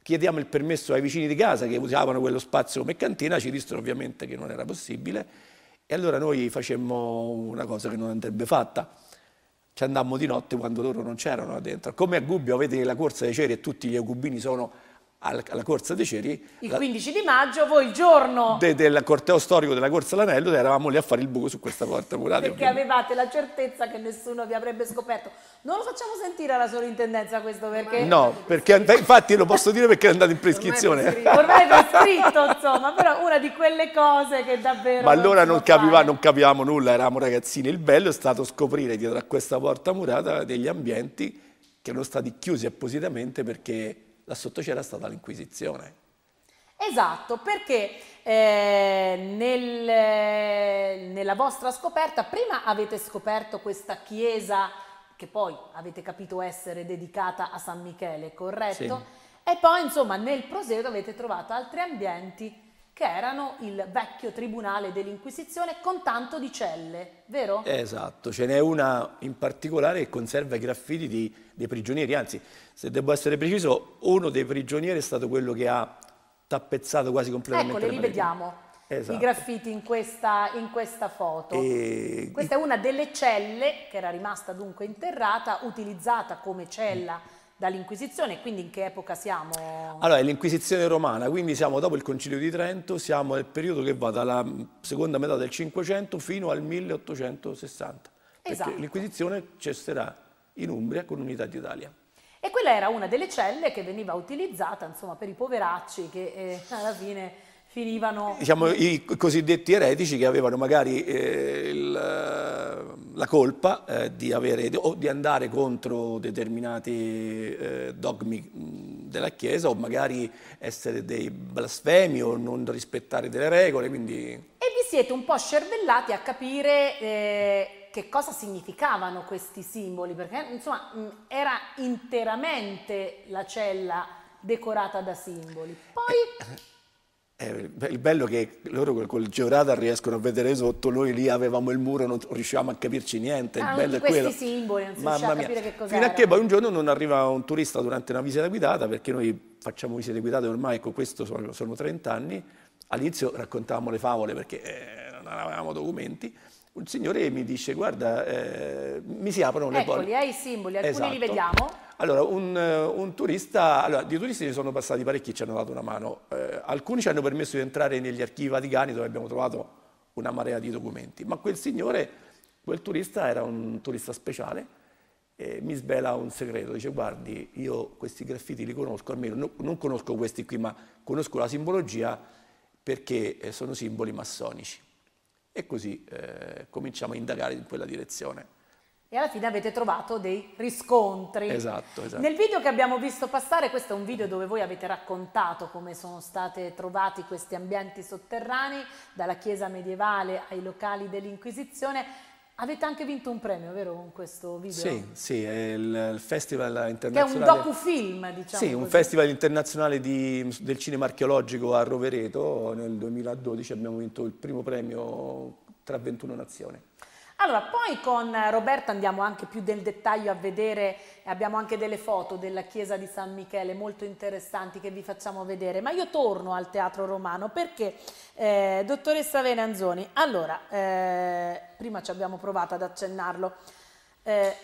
[SPEAKER 6] Chiediamo il permesso ai vicini di casa che usavano quello spazio come cantina, ci dissero ovviamente che non era possibile e allora noi facemmo una cosa che non andrebbe fatta ci andammo di notte quando loro non c'erano dentro. Come a Gubbio vedete la corsa dei ceri e tutti gli agubini sono alla Corsa dei Ceri. Il
[SPEAKER 1] 15 di maggio, voi il giorno
[SPEAKER 6] de, del corteo storico della Corsa all'Anello eravamo lì a fare il buco su questa porta murata. Perché
[SPEAKER 1] avevate la certezza che nessuno vi avrebbe scoperto. Non lo facciamo sentire alla sovrintendenza questo perché... No,
[SPEAKER 6] perché infatti lo posso dire perché è andato in prescrizione. Eh.
[SPEAKER 1] Ormai è prescritto, insomma, però una di quelle cose che davvero... Ma allora non, non, capiva,
[SPEAKER 6] non capivamo nulla, eravamo ragazzini. Il bello è stato scoprire dietro a questa porta murata degli ambienti che erano stati chiusi appositamente perché là sotto c'era stata l'Inquisizione.
[SPEAKER 1] Esatto, perché eh, nel, nella vostra scoperta prima avete scoperto questa chiesa che poi avete capito essere dedicata a San Michele, corretto? Sì. E poi insomma nel proseguo avete trovato altri ambienti che erano il vecchio tribunale dell'Inquisizione con tanto di celle, vero?
[SPEAKER 6] Esatto, ce n'è una in particolare che conserva i graffiti di, dei prigionieri, anzi, se devo essere preciso, uno dei prigionieri è stato quello che ha tappezzato quasi completamente Ecco, le rivediamo. Esatto. i graffiti
[SPEAKER 1] in questa, in questa foto.
[SPEAKER 6] E... Questa
[SPEAKER 1] è una delle celle che era rimasta dunque interrata, utilizzata come cella. Mm dall'Inquisizione, quindi in che epoca siamo?
[SPEAKER 6] Allora, è l'Inquisizione romana, quindi siamo dopo il Concilio di Trento, siamo nel periodo che va dalla seconda metà del Cinquecento fino al 1860. Esatto. l'Inquisizione cesserà in Umbria con l'Unità d'Italia.
[SPEAKER 1] E quella era una delle celle che veniva utilizzata insomma, per i poveracci che eh, alla fine finivano... Diciamo, i
[SPEAKER 6] cosiddetti eretici che avevano magari eh, il, eh, la colpa eh, di, avere, o di andare contro determinati eh, dogmi della Chiesa o magari essere dei blasfemi o non rispettare delle regole, quindi...
[SPEAKER 1] E vi siete un po' scervellati a capire eh, che cosa significavano questi simboli, perché insomma era interamente la cella decorata da simboli. Poi
[SPEAKER 6] eh, eh, il bello è che loro col georadar riescono a vedere sotto, noi lì avevamo il muro, non riuscivamo a capirci niente. Ah, il bello è quello.
[SPEAKER 1] simboli, non si Mamma riusciva a capire che cos'era. Fino a che poi
[SPEAKER 6] un giorno non arriva un turista durante una visita guidata, perché noi facciamo visite guidate ormai, ecco questo sono, sono 30 anni, all'inizio raccontavamo le favole perché eh, non avevamo documenti, un signore mi dice guarda eh, mi si aprono le porte. Eccoli,
[SPEAKER 1] eh, i simboli, alcuni esatto. li vediamo.
[SPEAKER 6] Allora, un, eh, un turista, allora, di turisti ci sono passati parecchi, ci hanno dato una mano. Eh, alcuni ci hanno permesso di entrare negli archivi vaticani dove abbiamo trovato una marea di documenti, ma quel signore, quel turista era un turista speciale e mi svela un segreto, dice guardi, io questi graffiti li conosco, almeno no, non conosco questi qui, ma conosco la simbologia perché eh, sono simboli massonici. E così eh, cominciamo a indagare in quella direzione
[SPEAKER 1] e alla fine avete trovato dei riscontri.
[SPEAKER 6] Esatto, esatto. Nel
[SPEAKER 1] video che abbiamo visto passare, questo è un video dove voi avete raccontato come sono stati trovati questi ambienti sotterranei, dalla chiesa medievale ai locali dell'Inquisizione. Avete anche vinto un premio, vero, con questo video? Sì,
[SPEAKER 6] sì, è il, Festival Internazionale... Che è un
[SPEAKER 1] docufilm, diciamo Sì, così. un Festival
[SPEAKER 6] Internazionale di, del Cinema Archeologico a Rovereto. Nel 2012 abbiamo vinto il primo premio tra 21 nazioni.
[SPEAKER 1] Allora, poi con Roberto andiamo anche più nel dettaglio a vedere, abbiamo anche delle foto della chiesa di San Michele molto interessanti che vi facciamo vedere, ma io torno al teatro romano perché, eh, dottoressa Venanzoni, allora, eh, prima ci abbiamo provato ad accennarlo, eh,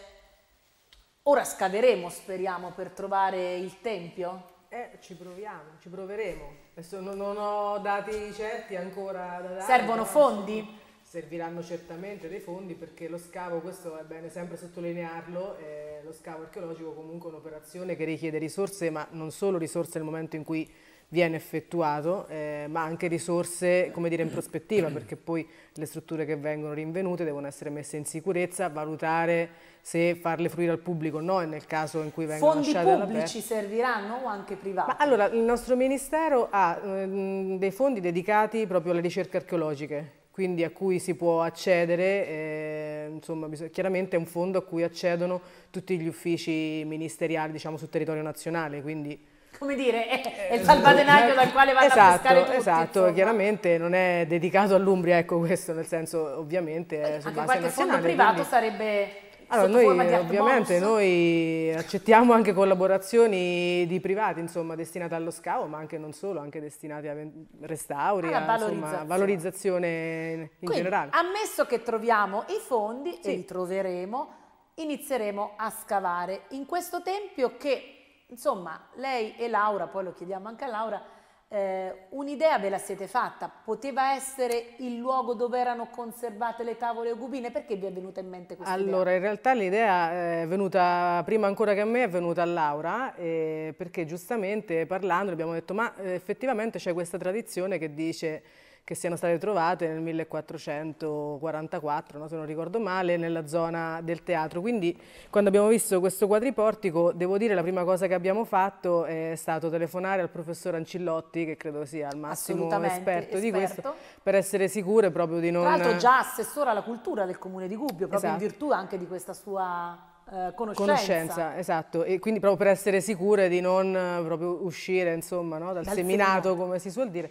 [SPEAKER 1] ora scaveremo, speriamo, per trovare il Tempio?
[SPEAKER 4] Eh, ci proviamo, ci proveremo. Adesso non, ho dati certi ancora da dare. Servono fondi? serviranno certamente dei fondi perché lo scavo, questo è bene sempre sottolinearlo, eh, lo scavo archeologico comunque è un'operazione che richiede risorse, ma non solo risorse nel momento in cui viene effettuato, eh, ma anche risorse come dire, in prospettiva, perché poi le strutture che vengono rinvenute devono essere messe in sicurezza, valutare se farle fruire al pubblico o no, e nel caso in cui vengono Fondi lasciate all'aperto. Fondi pubblici
[SPEAKER 1] serviranno o anche privati? Ma
[SPEAKER 4] allora, il nostro Ministero ha mh, mm, dei fondi dedicati proprio alle ricerche archeologiche, quindi a cui si può accedere, eh, insomma, chiaramente è un fondo a cui accedono tutti gli uffici ministeriali diciamo, sul territorio nazionale, quindi
[SPEAKER 1] come dire, è, il eh, salvadenaio dal quale vanno esatto, a pescare tutti. Esatto, insomma.
[SPEAKER 4] chiaramente non è dedicato all'Umbria, ecco questo, nel senso ovviamente è su Anche base nazionale. qualche fondo privato quindi...
[SPEAKER 1] sarebbe
[SPEAKER 4] allora, noi ovviamente noi accettiamo anche collaborazioni di privati, insomma, destinate allo scavo, ma anche non solo, anche destinate a restauri, a valorizzazione, insomma, valorizzazione in Quindi, generale.
[SPEAKER 1] Ammesso che troviamo i fondi, sì. e li troveremo, inizieremo a scavare in questo tempio che, insomma, lei e Laura, poi lo chiediamo anche a Laura, eh, un'idea ve la siete fatta? Poteva essere il luogo dove erano conservate le tavole ogubine? Perché vi è venuta in mente questa idea?
[SPEAKER 4] Allora, in realtà l'idea eh, è venuta, prima ancora che a me, è venuta a Laura, eh, perché giustamente parlando abbiamo detto, ma eh, effettivamente c'è questa tradizione che dice che siano state trovate nel 1444, no, se non ricordo male, nella zona del teatro. Quindi quando abbiamo visto questo quadriportico, devo dire la prima cosa che abbiamo fatto è stato telefonare al professor Ancillotti, che credo sia il massimo esperto, esperto, di questo, per essere sicure proprio di non... Tra l'altro già
[SPEAKER 1] assessore alla cultura del comune di Gubbio, proprio esatto. in virtù anche di questa sua eh, conoscenza. conoscenza.
[SPEAKER 4] esatto, e quindi proprio per essere sicure di non eh, uscire insomma, no? dal, dal seminato, seminato, come si suol dire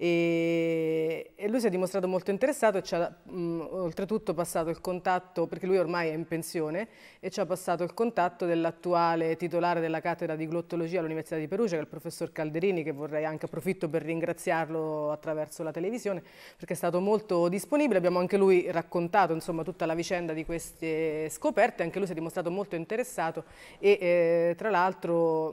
[SPEAKER 4] e, e, lui si è dimostrato molto interessato e ci ha mh, oltretutto passato il contatto, perché lui ormai è in pensione, e ci ha passato il contatto dell'attuale titolare della cattedra di glottologia all'Università di Perugia, che è il professor Calderini, che vorrei anche approfitto per ringraziarlo attraverso la televisione, perché è stato molto disponibile, abbiamo anche lui raccontato insomma, tutta la vicenda di queste scoperte, anche lui si è dimostrato molto interessato e eh, tra l'altro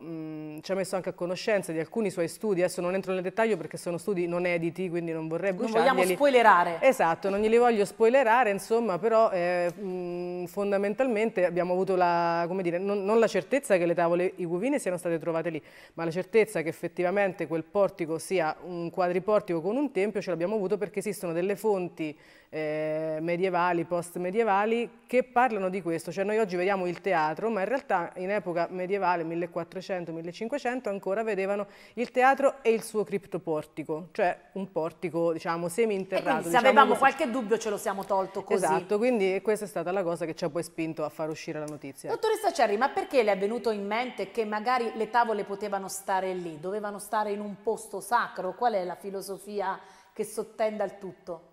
[SPEAKER 4] ci ha messo anche a conoscenza di alcuni suoi studi, adesso non entro nel dettaglio perché sono studi non non editi, quindi non vorrei bruciarglieli. Non vogliamo spoilerare. Esatto, non glieli voglio spoilerare, insomma, però eh, mh, mm, fondamentalmente abbiamo avuto la, dire, non, non, la certezza che le tavole iguvine siano state trovate lì, ma la certezza che effettivamente quel portico sia un quadriportico con un tempio ce l'abbiamo avuto perché esistono delle fonti eh, medievali, post-medievali, che parlano di questo. Cioè noi oggi vediamo il teatro, ma in realtà in epoca medievale, 1400-1500, ancora vedevano il teatro e il suo criptoportico, cioè c'è un portico, diciamo, semi-interrato. se diciamo avevamo così. qualche
[SPEAKER 1] dubbio ce lo siamo tolto così. Esatto,
[SPEAKER 4] quindi questa è stata la cosa che ci ha poi spinto a far uscire la notizia.
[SPEAKER 1] Dottoressa Cerri, ma perché le è venuto in mente che magari le tavole potevano stare lì, dovevano stare in un posto sacro? Qual è la filosofia che sottende al tutto?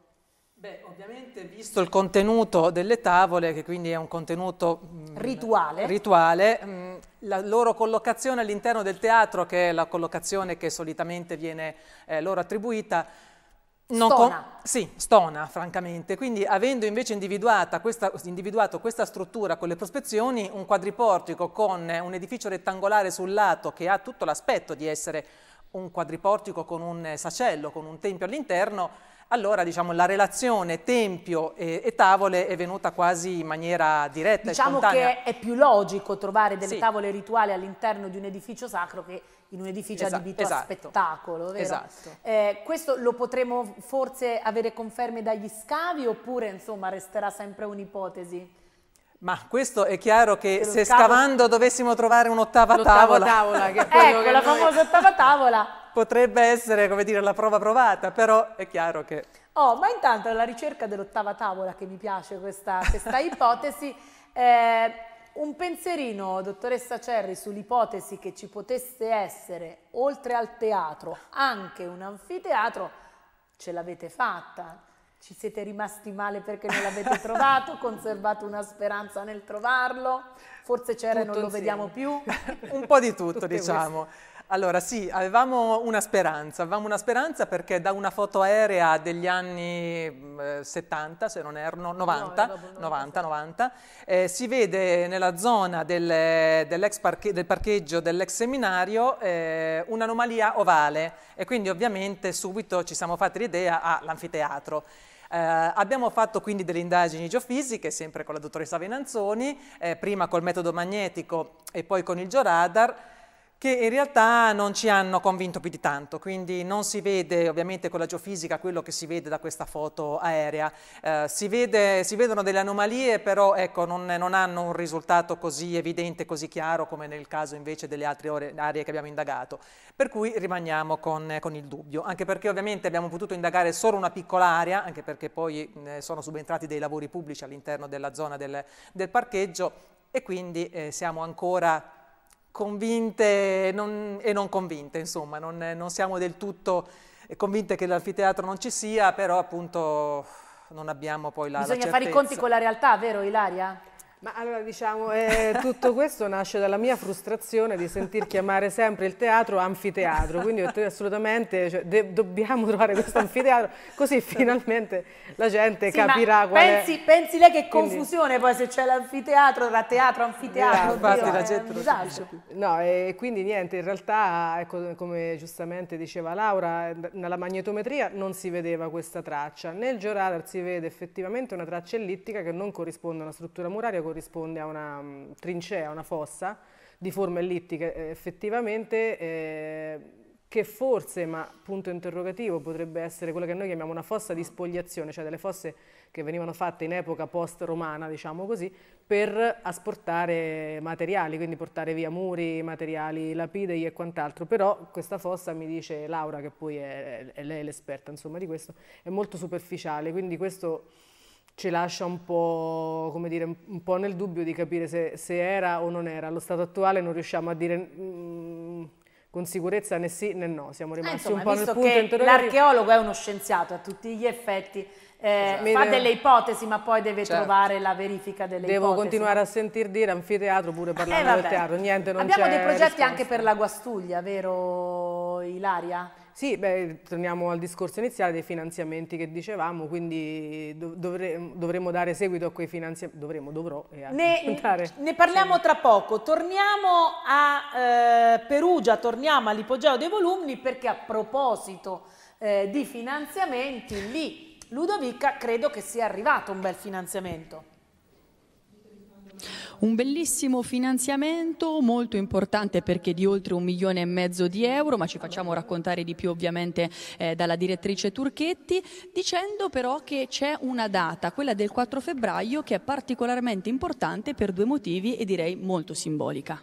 [SPEAKER 5] Beh, ovviamente visto il contenuto delle tavole, che quindi è un contenuto mh, mm, rituale, rituale mh, mm, la loro collocazione all'interno del teatro, che è la collocazione che solitamente viene eh, loro attribuita, non stona. sì, stona, francamente. Quindi, avendo invece questa, individuato questa struttura con le prospezioni, un quadriportico con un edificio rettangolare sul lato che ha tutto l'aspetto di essere un quadriportico con un sacello, con un tempio all'interno, allora diciamo, la relazione tempio e, e, tavole è venuta quasi in maniera diretta diciamo che è
[SPEAKER 1] più logico trovare delle sì. tavole rituali all'interno di un edificio sacro che in un edificio esatto, adibito esatto. a spettacolo, vero? Esatto. Eh, questo lo potremo forse avere conferme dagli scavi oppure insomma resterà sempre un'ipotesi?
[SPEAKER 5] Ma questo è chiaro che se scavo... scavando dovessimo trovare un'ottava tavola... tavola che
[SPEAKER 4] è ecco, la famosa
[SPEAKER 1] ottava tavola
[SPEAKER 5] potrebbe essere, come dire, la prova provata, però è chiaro che...
[SPEAKER 1] Oh, ma intanto la ricerca dell'ottava tavola, che mi piace questa, questa ipotesi, eh, un pensierino, dottoressa Cerri, sull'ipotesi che ci potesse essere, oltre al teatro, anche un anfiteatro, ce l'avete fatta. Ci siete rimasti male perché non l'avete trovato, conservate una speranza nel trovarlo, forse c'era e non lo vediamo più.
[SPEAKER 5] un po' di tutto, Tutte diciamo. Queste. Allora sì, avevamo una speranza, avevamo una speranza perché da una foto aerea degli anni eh, 70, se non erano 90, no, 90, 90, eh, si vede nella zona del, dell parche, del parcheggio dell'ex seminario eh, un'anomalia ovale e quindi ovviamente subito ci siamo fatti l'idea all'anfiteatro. Eh, abbiamo fatto quindi delle indagini geofisiche, sempre con la dottoressa Venanzoni, eh, prima col metodo magnetico e poi con il georadar, che in realtà non ci hanno convinto più di tanto, quindi non si vede ovviamente con la geofisica quello che si vede da questa foto aerea, eh, si, vede, si, vedono delle anomalie però ecco, non, non, hanno un risultato così evidente, così chiaro come nel caso invece delle altre aree che abbiamo indagato, per cui rimaniamo con, con, il dubbio, anche perché ovviamente abbiamo potuto indagare solo una piccola area, anche perché poi eh, sono subentrati dei lavori pubblici all'interno della zona del, del parcheggio e quindi eh, siamo ancora convinte non, e non convinte, insomma, non, non, siamo del tutto convinte che l'anfiteatro non ci sia, però appunto non abbiamo poi la Bisogna la fare i conti
[SPEAKER 4] con la realtà, vero Ilaria? Ma allora diciamo, eh, tutto questo nasce dalla mia frustrazione di sentir chiamare sempre il teatro anfiteatro, quindi eh, assolutamente cioè, dobbiamo trovare questo anfiteatro, così finalmente la gente sì, capirà qual pensi, è.
[SPEAKER 1] Pensi lei che confusione poi se c'è l'anfiteatro tra teatro e anfiteatro, yeah, oddio, la gente non disagio.
[SPEAKER 4] No, e quindi niente, in realtà, ecco, come giustamente diceva Laura, nella magnetometria non si vedeva questa traccia, nel georadar si vede effettivamente una traccia ellittica che non corrisponde a una struttura muraria, corrisponde a una um, trincea, una fossa di forma ellittica eh, effettivamente eh, che forse, ma punto interrogativo, potrebbe essere quella che noi chiamiamo una fossa di spogliazione, cioè delle fosse che venivano fatte in epoca post-romana, diciamo così, per asportare materiali, quindi portare via muri, materiali lapidei e quant'altro. Però questa fossa, mi dice Laura, che poi è, è lei l'esperta di questo, è molto superficiale, quindi questo ci lascia un po', come dire, un po' nel dubbio di capire se, se era o non era. Allo stato attuale non riusciamo a dire mh, mm, con sicurezza né sì né no, siamo eh, rimasti eh, insomma, un po' nel punto interrogativo. L'archeologo
[SPEAKER 1] è uno scienziato a tutti gli effetti, eh, esatto. fa delle ipotesi ma poi deve certo. trovare la verifica delle Devo ipotesi. Devo continuare
[SPEAKER 4] a sentir dire anfiteatro pure parlando eh, del teatro, niente non Abbiamo dei progetti risposta. anche
[SPEAKER 1] per la Guastuglia, vero Ilaria?
[SPEAKER 4] Sì, beh, torniamo al discorso iniziale dei finanziamenti che dicevamo, quindi dovre dovremo dare seguito a quei finanziamenti, dovremo, dovrò. Eh, ne, ne, parliamo tra poco, torniamo
[SPEAKER 1] a eh, Perugia, torniamo all'ipogeo dei volumni perché a proposito eh, di finanziamenti, lì Ludovica credo che sia arrivato un bel finanziamento
[SPEAKER 2] un bellissimo finanziamento molto importante perché di oltre un milione e mezzo di euro, ma ci facciamo raccontare di più ovviamente eh, dalla direttrice Turchetti, dicendo però che c'è una data, quella del 4 febbraio, che è particolarmente importante per due motivi e direi molto simbolica.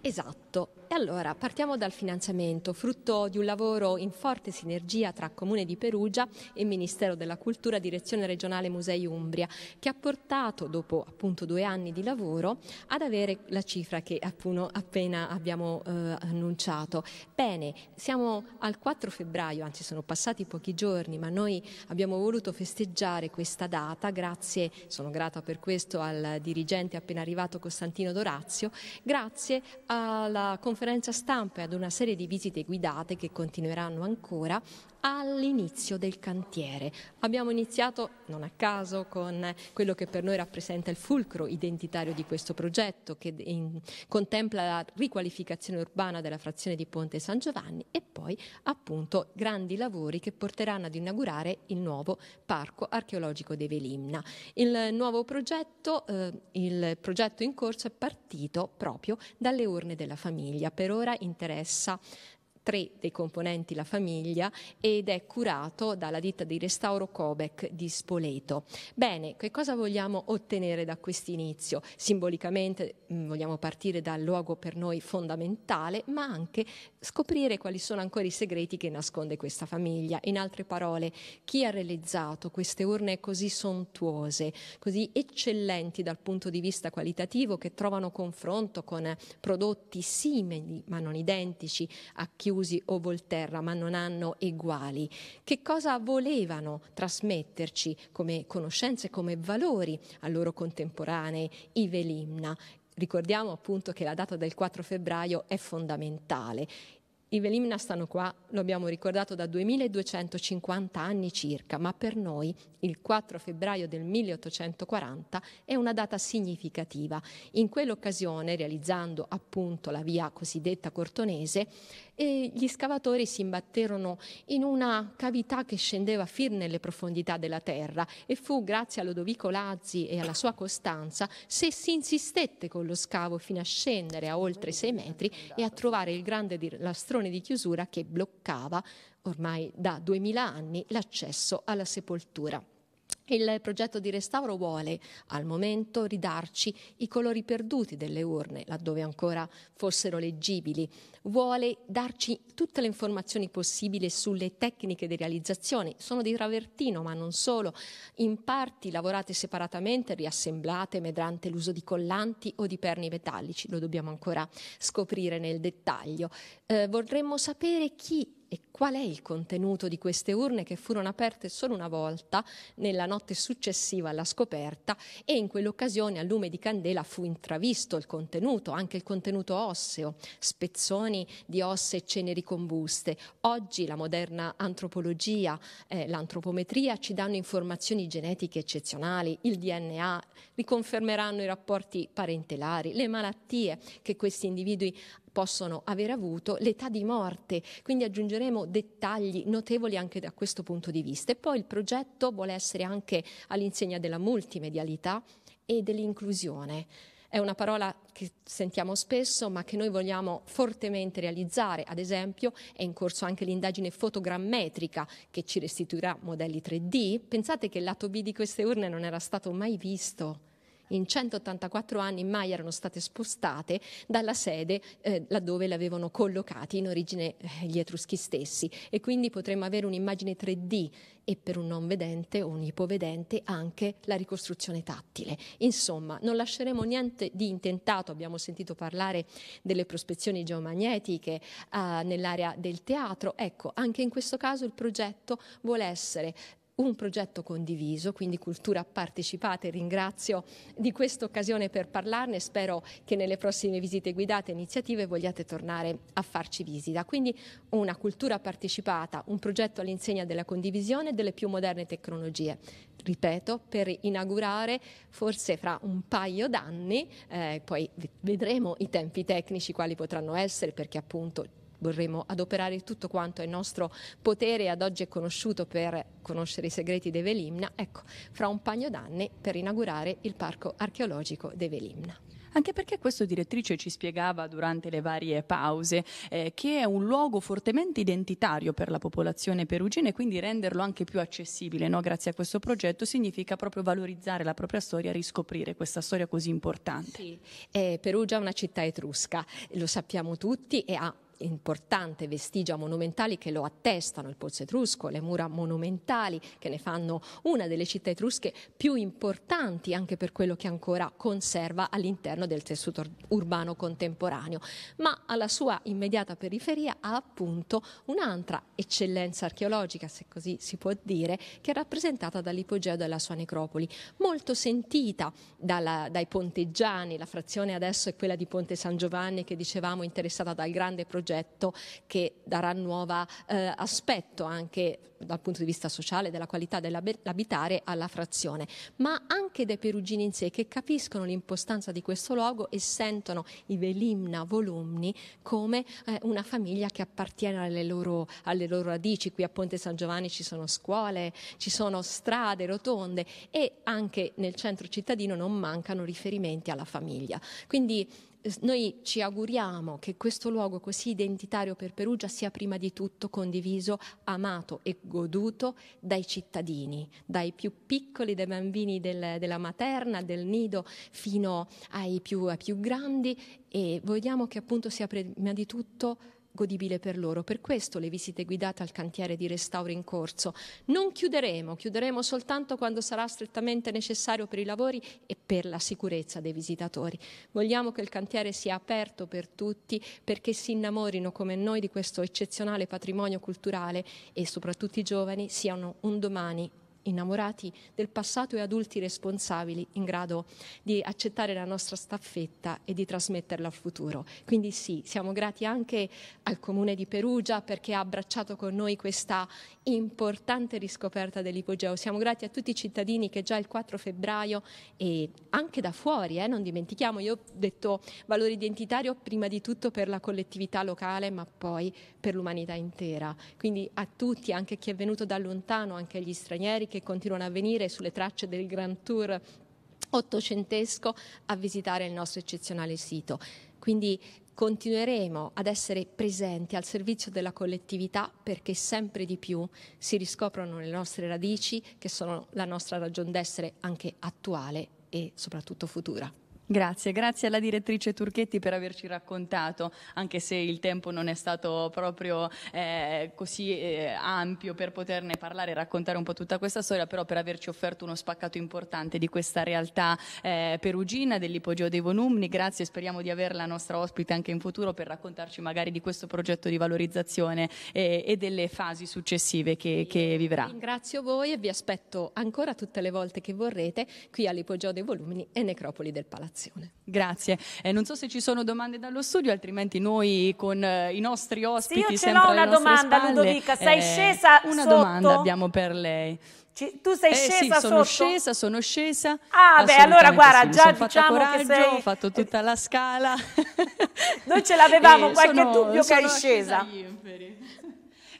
[SPEAKER 3] Esatto, e allora partiamo dal finanziamento, frutto di un lavoro in forte sinergia tra Comune di Perugia e Ministero della Cultura, Direzione Regionale Musei Umbria, che ha portato, dopo appunto due anni di lavoro, ad avere la cifra che appunto, appena abbiamo eh, annunciato. Bene, siamo al 4 febbraio, anzi sono passati pochi giorni, ma noi abbiamo voluto festeggiare questa data, grazie, sono grata per questo al dirigente appena arrivato Costantino Dorazio, grazie alla conferenza conferenza stampa e ad una serie di visite guidate che continueranno ancora all'inizio del cantiere. Abbiamo iniziato, non a caso, con quello che per noi rappresenta il fulcro identitario di questo progetto, che in, contempla la riqualificazione urbana della frazione di Ponte San Giovanni e poi appunto grandi lavori che porteranno ad inaugurare il nuovo Parco Archeologico di Velimna. Il nuovo progetto, eh, il progetto in corso è partito proprio dalle urne della famiglia. Per ora interessa tre dei componenti la famiglia ed è curato dalla ditta di restauro Cobec di Spoleto. Bene, che cosa vogliamo ottenere da questo inizio? Simbolicamente mm, vogliamo partire dal luogo per noi fondamentale, ma anche scoprire quali sono ancora i segreti che nasconde questa famiglia. In altre parole, chi ha realizzato queste urne così sontuose, così eccellenti dal punto di vista qualitativo, che trovano confronto con prodotti simili ma non identici a Chiusi o Volterra, ma non hanno eguali? Che cosa volevano trasmetterci come conoscenze, come valori a loro contemporanei, Ive Limna? Ricordiamo appunto che la data del 4 febbraio è fondamentale. I Velimna stanno qua, lo abbiamo ricordato, da 2250 anni circa, ma per noi il 4 febbraio del 1840 è una data significativa. In quell'occasione, realizzando appunto la via cosiddetta cortonese, e gli scavatori si imbatterono in una cavità che scendeva fin nelle profondità della terra e fu grazie a Lodovico Lazzi e alla sua costanza se si insistette con lo scavo fino a scendere a oltre sei metri e a trovare il grande lastrone di chiusura che bloccava ormai da duemila anni l'accesso alla sepoltura. Il progetto di restauro vuole al momento ridarci i colori perduti delle urne, laddove ancora fossero leggibili, vuole darci tutte le informazioni possibili sulle tecniche di realizzazione, sono di travertino ma non solo, in parti lavorate separatamente, riassemblate mediante l'uso di collanti o di perni metallici, lo dobbiamo ancora scoprire nel dettaglio. Eh, vorremmo sapere chi e qual è il contenuto di queste urne che furono aperte solo una volta nella notte successiva alla scoperta e in quell'occasione a lume di candela fu intravisto il contenuto, anche il contenuto osseo, spezzoni di ossa e ceneri combuste. Oggi la moderna antropologia, eh, l'antropometria ci danno informazioni genetiche eccezionali, il DNA riconfermeranno i rapporti parentelari, le malattie che questi individui possono aver avuto, l'età di morte, quindi aggiungeremo dettagli notevoli anche da questo punto di vista. E poi il progetto vuole essere anche all'insegna della multimedialità e dell'inclusione. È una parola che sentiamo spesso ma che noi vogliamo fortemente realizzare. Ad esempio è in corso anche l'indagine fotogrammetrica che ci restituirà modelli 3D. Pensate che il lato B di queste urne non era stato mai visto in 184 anni mai erano state spostate dalla sede eh, laddove le avevano collocate in origine eh, gli etruschi stessi e quindi potremmo avere un'immagine 3D e per un non vedente o un ipovedente anche la ricostruzione tattile. Insomma, non lasceremo niente di intentato, abbiamo sentito parlare delle prospezioni geomagnetiche eh, nell'area del teatro, ecco, anche in questo caso il progetto vuole essere un progetto condiviso, quindi cultura partecipata e Ringrazio di questa occasione per parlarne, spero che nelle prossime visite guidate e iniziative vogliate tornare a farci visita. Quindi una cultura partecipata, un progetto all'insegna della condivisione delle più moderne tecnologie. Ripeto, per inaugurare forse fra un paio d'anni, eh, poi vedremo i tempi tecnici quali potranno essere perché appunto vorremmo adoperare tutto quanto è nostro potere ad oggi è conosciuto per conoscere i segreti di Velimna, ecco, fra un paio d'anni per inaugurare il parco archeologico di Velimna.
[SPEAKER 2] Anche perché questo direttrice ci spiegava durante le varie pause eh, che è un luogo fortemente identitario per la popolazione perugina e quindi renderlo anche più accessibile no? grazie a questo progetto significa proprio valorizzare la propria storia, riscoprire questa storia così importante. Sì. Eh, Perugia è una città etrusca, lo
[SPEAKER 3] sappiamo tutti e ha importante vestigia monumentali che lo attestano, il Pozzo Etrusco, le mura monumentali che ne fanno una delle città etrusche più importanti anche per quello che ancora conserva all'interno del tessuto urbano contemporaneo, ma alla sua immediata periferia ha appunto un'altra eccellenza archeologica, se così si può dire, che è rappresentata dall'ipogeo della sua necropoli, molto sentita dalla, dai ponteggiani, la frazione adesso è quella di Ponte San Giovanni che dicevamo interessata dal grande progetto progetto che darà nuovo eh, aspetto anche dal punto di vista sociale della qualità dell'abitare alla frazione, ma anche dai perugini in sé che capiscono l'impostanza di questo luogo e sentono i Velimna Volumni come eh, una famiglia che appartiene alle loro, alle loro radici. Qui a Ponte San Giovanni ci sono scuole, ci sono strade rotonde e anche nel centro cittadino non mancano riferimenti alla famiglia. Quindi noi ci auguriamo che questo luogo così identitario per Perugia sia prima di tutto condiviso, amato e goduto dai cittadini, dai più piccoli, dai bambini del, della materna, del nido, fino ai più, ai più grandi e vogliamo che appunto sia prima di tutto godibile per loro. Per questo le visite guidate al cantiere di restauro in corso. Non chiuderemo, chiuderemo soltanto quando sarà strettamente necessario per i lavori e per la sicurezza dei visitatori. Vogliamo che il cantiere sia aperto per tutti perché si innamorino come noi di questo eccezionale patrimonio culturale e soprattutto i giovani siano un domani innamorati del passato e adulti responsabili in grado di accettare la nostra staffetta e di trasmetterla al futuro. Quindi sì, siamo grati anche al Comune di Perugia perché ha abbracciato con noi questa importante riscoperta dell'ipogeo. Siamo grati a tutti i cittadini che già il 4 febbraio e anche da fuori, eh, non dimentichiamo, io ho detto valore identitario prima di tutto per la collettività locale ma poi per l'umanità intera. Quindi a tutti, anche chi è venuto da lontano, anche agli stranieri che che continuano a venire sulle tracce del Grand Tour ottocentesco a visitare il nostro eccezionale sito. Quindi continueremo ad essere presenti al servizio della collettività perché sempre di più si riscoprono le nostre radici che sono la nostra ragion d'essere anche attuale e soprattutto futura.
[SPEAKER 2] Grazie, grazie alla direttrice Turchetti per averci raccontato, anche se il tempo non è stato proprio eh, così eh, ampio per poterne parlare e raccontare un po' tutta questa storia, però per averci offerto uno spaccato importante di questa realtà eh, perugina dell'ipogeo dei Volumni. Grazie, speriamo di averla nostra ospite anche in futuro per raccontarci magari di questo progetto di valorizzazione eh, e delle fasi successive che, che vivrà.
[SPEAKER 3] Ringrazio voi e vi aspetto ancora tutte le volte che vorrete qui all'ipogeo dei
[SPEAKER 2] Volumni e Necropoli del Palazzo collaborazione. Grazie. Eh, non so se ci sono domande dallo studio, altrimenti noi con eh, i nostri ospiti sì, io sempre l'ho una domanda, spalle, Ludovica, sei eh, scesa Una sotto? domanda abbiamo per lei. Ci, tu sei eh, scesa sì, sono sotto? scesa, sono scesa. Ah, beh, allora guarda, sì. già diciamo coraggio, che sei... ho fatto tutta la scala. Noi ce l'avevamo eh, qualche sono, dubbio sono che eri scesa.
[SPEAKER 4] scesa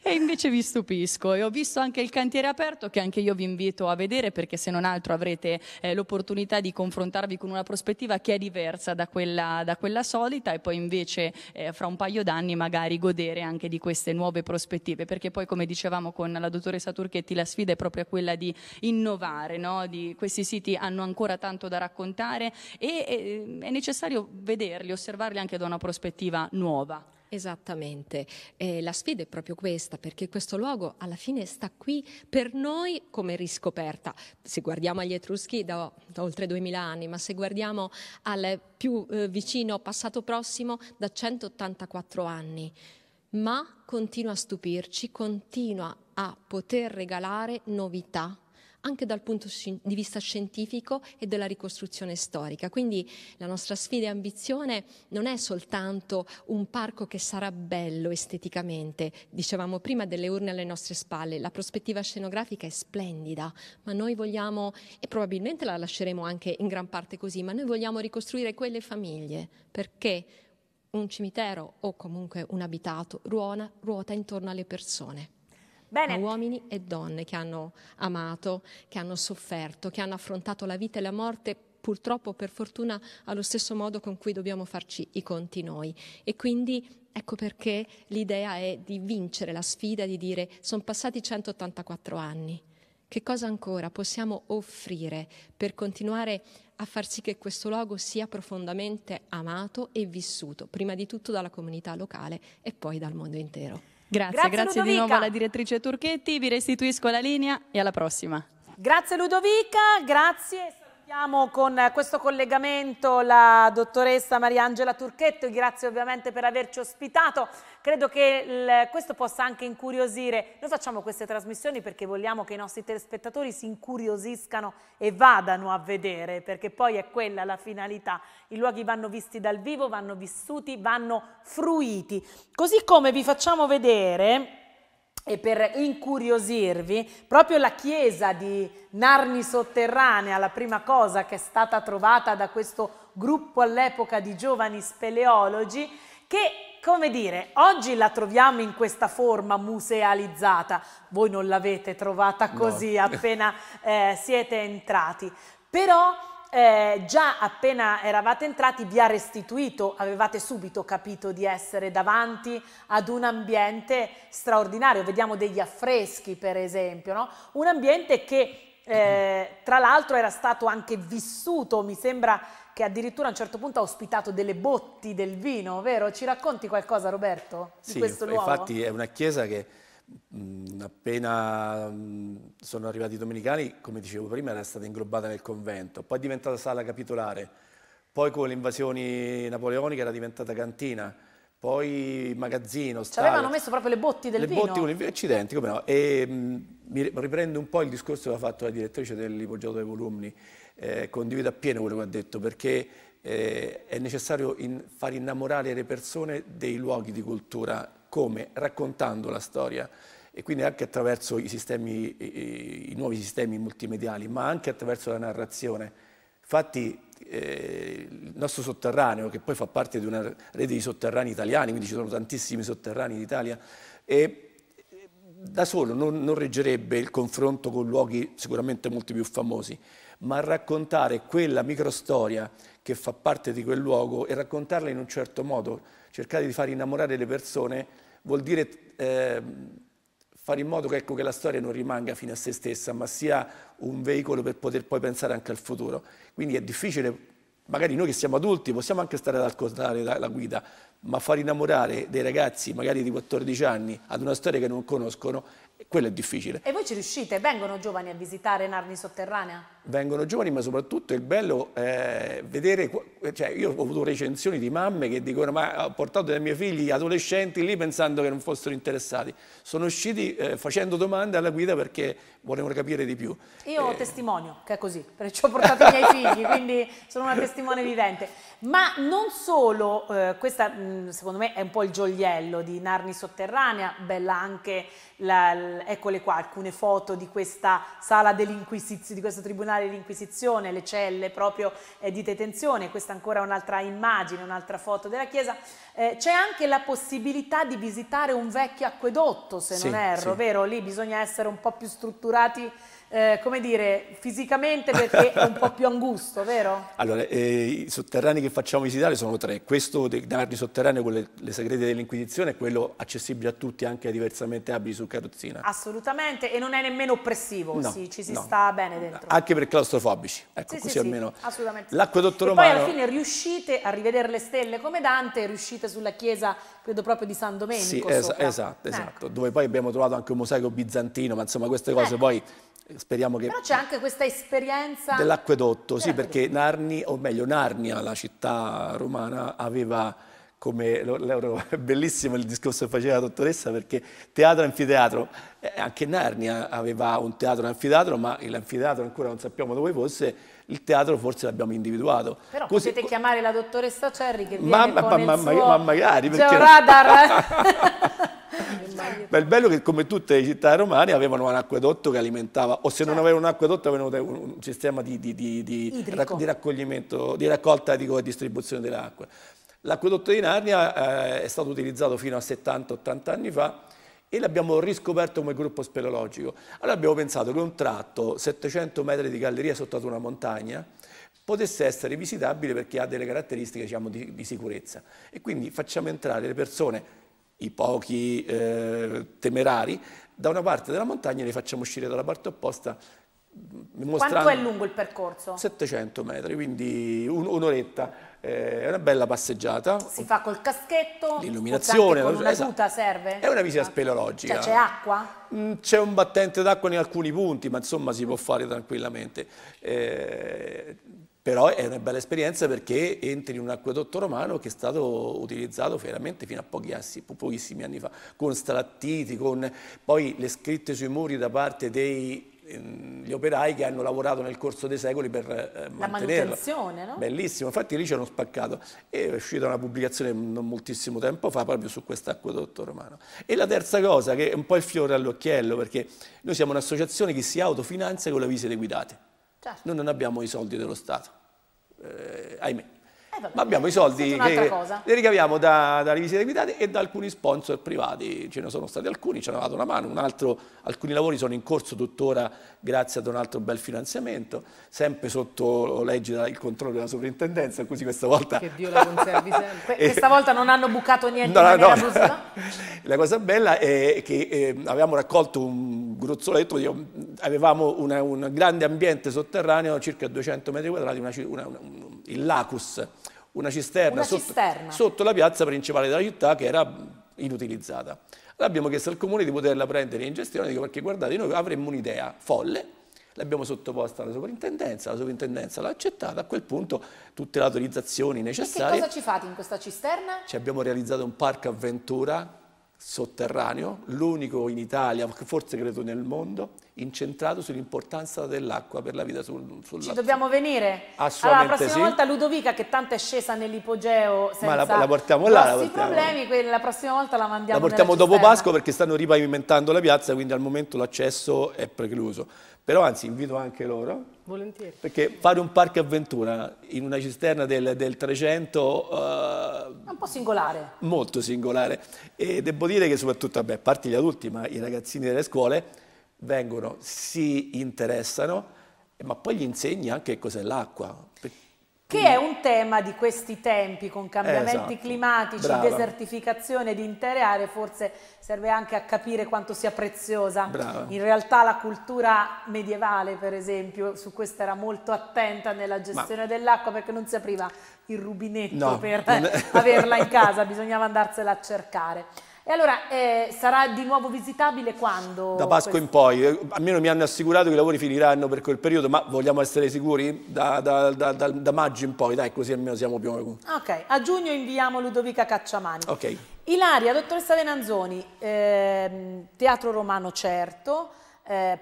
[SPEAKER 2] e invece vi stupisco. E ho visto anche il cantiere aperto che anche io vi invito a vedere perché se non altro avrete eh, l'opportunità di confrontarvi con una prospettiva che è diversa da quella, da quella solita e poi invece eh, fra un paio d'anni magari godere anche di queste nuove prospettive perché poi come dicevamo con la dottoressa Turchetti la sfida è proprio quella di innovare, no? di, questi siti hanno ancora tanto da raccontare e, e eh, è necessario vederli, osservarli anche da una prospettiva
[SPEAKER 3] nuova. Esattamente, eh, la sfida è proprio questa, perché questo luogo alla fine sta qui per noi come riscoperta. Se guardiamo agli Etruschi da, da oltre 2000 anni, ma se guardiamo al più eh, vicino passato prossimo da 184 anni, ma continua a stupirci, continua a poter regalare novità anche dal punto di vista scientifico e della ricostruzione storica. Quindi la nostra sfida e ambizione non è soltanto un parco che sarà bello esteticamente, dicevamo prima delle urne alle nostre spalle, la prospettiva scenografica è splendida, ma noi vogliamo, e probabilmente la lasceremo anche in gran parte così, ma noi vogliamo ricostruire quelle famiglie perché un cimitero o comunque un abitato ruona, ruota intorno alle persone. Bene. Ma uomini e donne che hanno amato, che hanno sofferto, che hanno affrontato la vita e la morte purtroppo per fortuna allo stesso modo con cui dobbiamo farci i conti noi. E quindi ecco perché l'idea è di vincere la sfida, di dire sono passati 184 anni, che cosa ancora possiamo offrire per continuare a far sì che questo luogo sia profondamente amato e vissuto, prima di tutto dalla
[SPEAKER 2] comunità locale e poi dal mondo intero. Grazie, grazie, grazie di nuovo alla direttrice Turchetti, vi restituisco la linea e alla prossima. Grazie Ludovica, grazie. Abbiamo con
[SPEAKER 1] questo collegamento la dottoressa Mariangela Turchetto, grazie ovviamente per averci ospitato. Credo che il, questo possa anche incuriosire, noi facciamo queste trasmissioni perché vogliamo che i nostri telespettatori si incuriosiscano e vadano a vedere, perché poi è quella la finalità. I luoghi vanno visti dal vivo, vanno vissuti, vanno fruiti. Così come vi facciamo vedere e per incuriosirvi, proprio la chiesa di Narni Sotterranea, la prima cosa che è stata trovata da questo gruppo all'epoca di giovani speleologi, che come dire, oggi la troviamo in questa forma musealizzata, voi non l'avete trovata così no. appena eh, siete entrati, però eh, già appena eravate entrati vi ha restituito, avevate subito capito di essere davanti ad un ambiente straordinario, vediamo degli affreschi per esempio, no? un ambiente che eh, tra l'altro era stato anche vissuto, mi sembra che addirittura a un certo punto ha ospitato delle botti del vino, vero? Ci racconti qualcosa Roberto di sì, questo luogo? Sì, infatti è
[SPEAKER 6] una chiesa che Mm, appena mm, sono arrivati i domenicani, come dicevo prima, era stata inglobata nel convento, poi è diventata sala capitolare, poi con le invasioni napoleoniche era diventata cantina, poi magazzino, Ci avevano messo
[SPEAKER 1] proprio le botti del le vino. Le botti con
[SPEAKER 6] il accidenti, come no. E mh, mm, riprendo un po' il discorso che ha fatto la direttrice dell'ipoggiato dei volumni, eh, condivido appieno quello che ha detto, perché eh, è necessario in, far innamorare le persone dei luoghi di cultura come? Raccontando la storia e quindi anche attraverso i, sistemi, i nuovi sistemi multimediali, ma anche attraverso la narrazione. Infatti eh, il nostro sotterraneo, che poi fa parte di una rete di sotterranei italiani, quindi ci sono tantissimi sotterranei in Italia, e eh, da solo non, non reggerebbe il confronto con luoghi sicuramente molto più famosi, ma raccontare quella microstoria che fa parte di quel luogo e raccontarla in un certo modo, cercare di far innamorare le persone vuol dire eh, fare in modo che, ecco, che, la storia non rimanga fino a se stessa, ma sia un veicolo per poter poi pensare anche al futuro. Quindi è difficile, magari noi che siamo adulti possiamo anche stare ad ascoltare la guida, ma far innamorare dei ragazzi magari di 14 anni ad una storia che non conoscono, quello è difficile.
[SPEAKER 1] E voi ci riuscite? Vengono giovani a visitare Narni Sotterranea?
[SPEAKER 6] vengono giovani, ma soprattutto è bello eh, vedere, cioè io ho avuto recensioni di mamme che dicono ma ho portato dei miei figli adolescenti lì pensando che non fossero interessati, sono usciti eh, facendo domande alla guida perché volevano capire di più.
[SPEAKER 1] Io ho eh. testimonio che è così, perché ho portato i miei figli, quindi sono una testimone vivente, ma non solo, eh, questa secondo me è un po' il gioiello di Narni Sotterranea, bella anche, la, eccole qua alcune foto di questa sala dell'inquisizione, di questo tribunale tribunali dell'Inquisizione, le celle proprio eh, di detenzione, questa è ancora un'altra immagine, un'altra foto della chiesa, eh, c'è anche la possibilità di visitare un vecchio acquedotto, se sì, non erro, sì. vero? Lì bisogna essere un po' più strutturati eh, come dire, fisicamente perché è un po' più angusto, vero?
[SPEAKER 6] Allora, eh, i sotterranei che facciamo visitare sono tre. Questo dei Narni sotterraneo, quello le segrete dell'Inquisizione, è quello accessibile a tutti, anche diversamente abili su carrozzina.
[SPEAKER 1] Assolutamente, e non è nemmeno oppressivo, no, sì, ci si no. sta bene dentro.
[SPEAKER 6] Anche per claustrofobici, ecco, sì, così sì, almeno. Sì, assolutamente. L'acquedotto romano... poi alla fine
[SPEAKER 1] riuscite a rivedere le stelle come Dante, riuscite sulla chiesa, credo proprio di San Domenico Sì, es esatto,
[SPEAKER 6] esatto, ecco. Esatto, dove poi abbiamo trovato anche un mosaico bizantino, ma insomma queste eh. cose eh. poi speriamo che... Però
[SPEAKER 1] c'è anche questa esperienza...
[SPEAKER 6] Dell'acquedotto, sì, certo. perché Narni, o meglio Narnia, la città romana, aveva come è bellissimo il discorso che faceva la dottoressa perché teatro anfiteatro eh, anche Narnia aveva un teatro anfiteatro ma l'anfiteatro ancora non sappiamo dove fosse il teatro forse l'abbiamo individuato però Così, potete
[SPEAKER 1] chiamare la dottoressa Cerri che viene ma, ma, ma, ma, magari perché
[SPEAKER 6] radar Ma il bello è che come tutte le città romane avevano un acquedotto che alimentava, o se non certo. avevano un acquedotto avevano un sistema di, di, di, di raccoglimento, di raccolta e distribuzione dell'acqua. L'acquedotto di Narnia eh, è stato utilizzato fino a 70-80 anni fa e l'abbiamo riscoperto come gruppo speleologico. Allora abbiamo pensato che un tratto, 700 metri di galleria sotto ad una montagna, potesse essere visitabile perché ha delle caratteristiche diciamo, di, di sicurezza. E quindi facciamo entrare le persone i pochi eh, temerari, da una parte della montagna e li facciamo uscire dalla parte opposta. Mm, Quanto è lungo
[SPEAKER 1] il percorso?
[SPEAKER 6] 700 metri, quindi un'oretta. Eh, è una bella passeggiata. Si
[SPEAKER 1] fa col caschetto, l'illuminazione. Con una esatto. tuta serve? È
[SPEAKER 6] una visita speleologica. Cioè c'è acqua? Mm, c'è un battente d'acqua in alcuni punti, ma insomma si può fare tranquillamente. Eh, però è una bella esperienza perché entri in un acquedotto romano che è stato utilizzato veramente fino a pochi assi, pochissimi anni fa, con strattiti, con poi le scritte sui muri da parte dei ehm, gli operai che hanno lavorato nel corso dei secoli per eh, La manutenzione, no? Bellissimo, infatti lì c'è uno spaccato. è uscita una pubblicazione non moltissimo tempo fa proprio su questo acquedotto romano. E la terza cosa, che è un po' il fiore all'occhiello, perché noi siamo un'associazione che si autofinanzia con le visite guidate. Certo. Noi non abbiamo i soldi dello Stato, eh, ahimè. Eh, vabbè, ma abbiamo i soldi che cosa. li ricaviamo da, dalle visite guidate e da alcuni sponsor privati, ce ne sono stati alcuni, ci hanno dato una mano, un altro, alcuni lavori sono in corso tuttora grazie ad un altro bel finanziamento, sempre sotto legge il controllo della sovrintendenza, così questa volta... Che Dio la
[SPEAKER 1] conservi sempre. questa eh. volta non hanno bucato niente no,
[SPEAKER 6] no, no. La cosa bella è che eh, avevamo raccolto un gruzzoletto, avevamo una, un grande ambiente sotterraneo, circa 200 metri quadrati, una, una, un, il lacus, una cisterna, una sotto,
[SPEAKER 1] cisterna. sotto
[SPEAKER 6] la piazza principale della città che era inutilizzata. L'abbiamo chiesto al comune di poterla prendere in gestione, dico perché guardate, noi avremmo un'idea folle, l'abbiamo sottoposta alla sovrintendenza, la sovrintendenza l'ha accettata, a quel punto tutte le autorizzazioni necessarie. E che cosa
[SPEAKER 1] ci fate in questa cisterna?
[SPEAKER 6] Ci abbiamo realizzato un parco avventura sotterraneo, l'unico in Italia, forse credo nel mondo, incentrato sull'importanza dell'acqua per la vita sul, sulla Ci
[SPEAKER 1] dobbiamo venire?
[SPEAKER 6] Assolutamente Allora, la prossima sì. volta
[SPEAKER 1] Ludovica, che tanto è scesa nell'ipogeo senza Ma la, la portiamo là, la portiamo. problemi, la prossima volta la mandiamo La portiamo dopo Pasqua
[SPEAKER 6] perché stanno ripavimentando la piazza, quindi al momento l'accesso è precluso. Però anzi, invito anche loro Volentieri. Perché fare un parco avventura in una cisterna del, del 300... Uh, eh,
[SPEAKER 1] è un po' singolare.
[SPEAKER 6] Molto singolare. E devo dire che soprattutto, vabbè, a parte gli adulti, ma i ragazzini delle scuole vengono, si interessano, ma poi gli insegni anche cos'è l'acqua, che è un
[SPEAKER 1] tema di questi tempi, con cambiamenti esatto, climatici, brava. desertificazione di intere aree, forse serve anche a capire quanto sia preziosa. Brava. In realtà la cultura medievale, per esempio, su questo era molto attenta nella gestione Ma... dell'acqua perché non si apriva il rubinetto no, per averla in casa, bisognava andarsela a cercare. E allora eh, sarà di nuovo visitabile quando? Da Pasqua questo? in
[SPEAKER 6] poi, eh, almeno mi hanno assicurato che i lavori finiranno per quel periodo, ma vogliamo essere sicuri? Da, da, da, da maggio in poi, dai, così almeno siamo più... o meno.
[SPEAKER 1] Ok, a giugno inviamo Ludovica Cacciamani. Ok. Ilaria, dottoressa Venanzoni, eh, teatro romano certo, eh,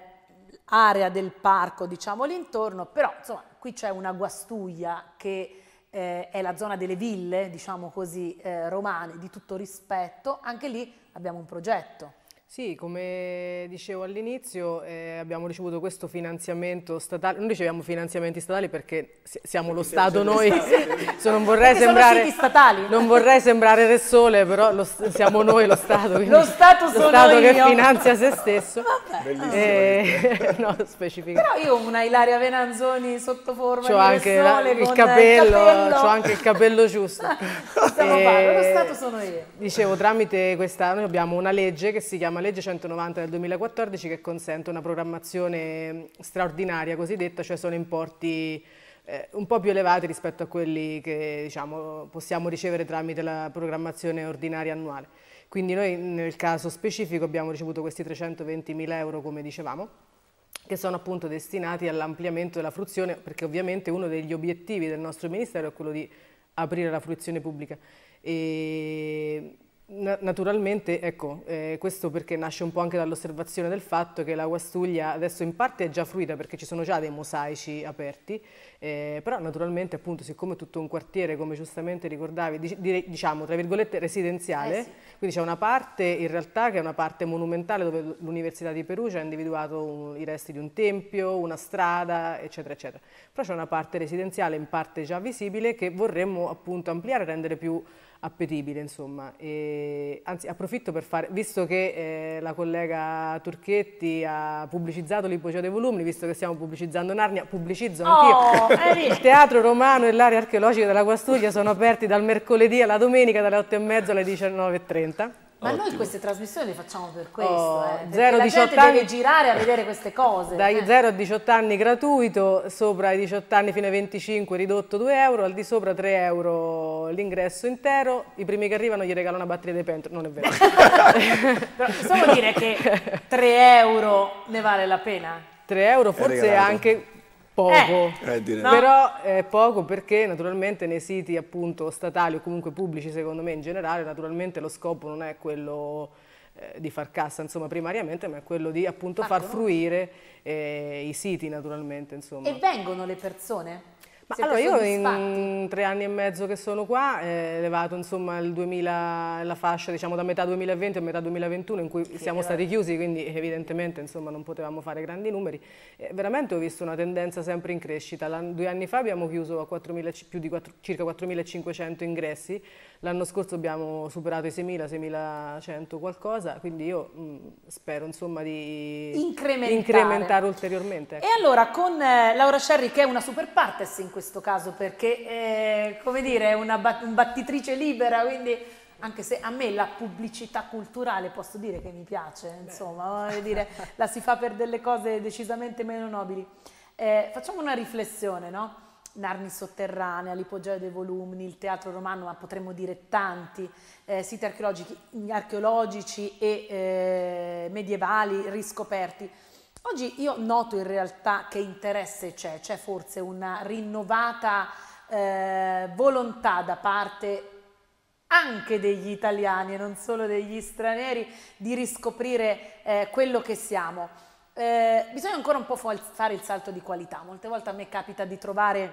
[SPEAKER 1] area del parco diciamo l'intorno, però insomma qui c'è una guastuglia che eh, è la zona delle ville, diciamo così, eh, romane, di tutto rispetto, anche lì abbiamo un progetto.
[SPEAKER 4] Sì, come dicevo all'inizio eh, abbiamo ricevuto questo finanziamento statale, non riceviamo finanziamenti statali perché siamo lo Stato noi, so, non, vorrei sembrare, non vorrei sembrare Re Sole, però lo, siamo noi lo Stato, lo Stato, lo stato che finanzia se stesso. Eh, no, Però
[SPEAKER 1] io ho una Ilaria Venanzoni sotto forma c'ho anche Sole, la, il, capello, il Ho anche il
[SPEAKER 4] capello giusto. Stiamo e, eh, lo Stato sono io. Dicevo, tramite questa, noi abbiamo una legge che si chiama richiama legge 190 del 2014 che consente una programmazione straordinaria cosiddetta, cioè sono importi eh, un po' più elevati rispetto a quelli che diciamo, possiamo ricevere tramite la programmazione ordinaria annuale. Quindi noi nel caso specifico abbiamo ricevuto questi 320.000 euro come dicevamo che sono appunto destinati all'ampliamento della fruizione perché ovviamente uno degli obiettivi del nostro Ministero è quello di aprire la fruizione pubblica. E Naturalmente, ecco, eh, questo perché nasce un po' anche dall'osservazione del fatto che la Guastuglia adesso in parte è già fruita perché ci sono già dei mosaici aperti, eh, però naturalmente appunto siccome tutto un quartiere, come giustamente ricordavi, dic diciamo tra virgolette residenziale, eh sì. quindi c'è una parte in realtà che è una parte monumentale dove l'Università di Perugia ha individuato un, i resti di un tempio, una strada, eccetera, eccetera. Però c'è una parte residenziale in parte già visibile che vorremmo appunto ampliare, rendere più appetibile, insomma. E, anzi, approfitto per fare, visto che eh, la collega Turchetti ha pubblicizzato l'ipogeo dei volumi, visto che stiamo pubblicizzando Narnia, pubblicizzo oh, anch'io. Oh, il Teatro Romano e l'area archeologica della Guastuglia sono aperti dal mercoledì alla domenica dalle 8 e 8.30 alle 19 e 19.30. Ma Ottimo. noi queste
[SPEAKER 1] trasmissioni le facciamo per questo, oh, eh, 0, la gente anni... deve girare a vedere queste cose. Dai eh. 0 a
[SPEAKER 4] 18 anni gratuito, sopra i 18 anni fino ai 25 ridotto 2 euro, al di sopra 3 euro l'ingresso intero, i primi che arrivano gli regalano una batteria di pentola, non è vero.
[SPEAKER 1] Però, solo dire che 3 euro ne vale la pena?
[SPEAKER 4] 3 euro forse anche poco, eh, eh no. però è poco perché naturalmente nei siti appunto statali o comunque pubblici secondo me in generale naturalmente lo scopo non è quello eh, di far cassa insomma primariamente ma è quello di appunto Marco. Ah, far fruire eh, i siti naturalmente insomma. E
[SPEAKER 1] vengono le persone?
[SPEAKER 4] Ma allora io in tre anni e mezzo che sono qua è eh, elevato insomma 2000, la fascia diciamo da metà 2020 a metà 2021 in cui sì, siamo stati chiusi quindi evidentemente insomma non potevamo fare grandi numeri eh, veramente ho visto una tendenza sempre in crescita due anni fa abbiamo chiuso a 4 000, più di 4, circa 4.500 ingressi l'anno scorso abbiamo superato i 6.000 6.100 qualcosa quindi io mh, spero insomma di incrementare, incrementare ulteriormente ecco. e
[SPEAKER 1] allora con eh, Laura Sherry che è una super partes in questo caso perché è, eh, come dire, è una bat battitrice libera, quindi anche se a me la pubblicità culturale posso dire che mi piace, insomma, dire, la si fa per delle cose decisamente meno nobili. Eh, facciamo una riflessione, no? Narni sotterranea, l'ipogeo dei volumni, il teatro romano, ma potremmo dire tanti eh, siti archeologici, archeologici e eh, medievali riscoperti Oggi io noto in realtà che interesse c'è, c'è forse una rinnovata eh, volontà da parte anche degli italiani e non solo degli stranieri di riscoprire eh, quello che siamo. Eh, bisogna ancora un po' fare il salto di qualità, molte volte a me capita di trovare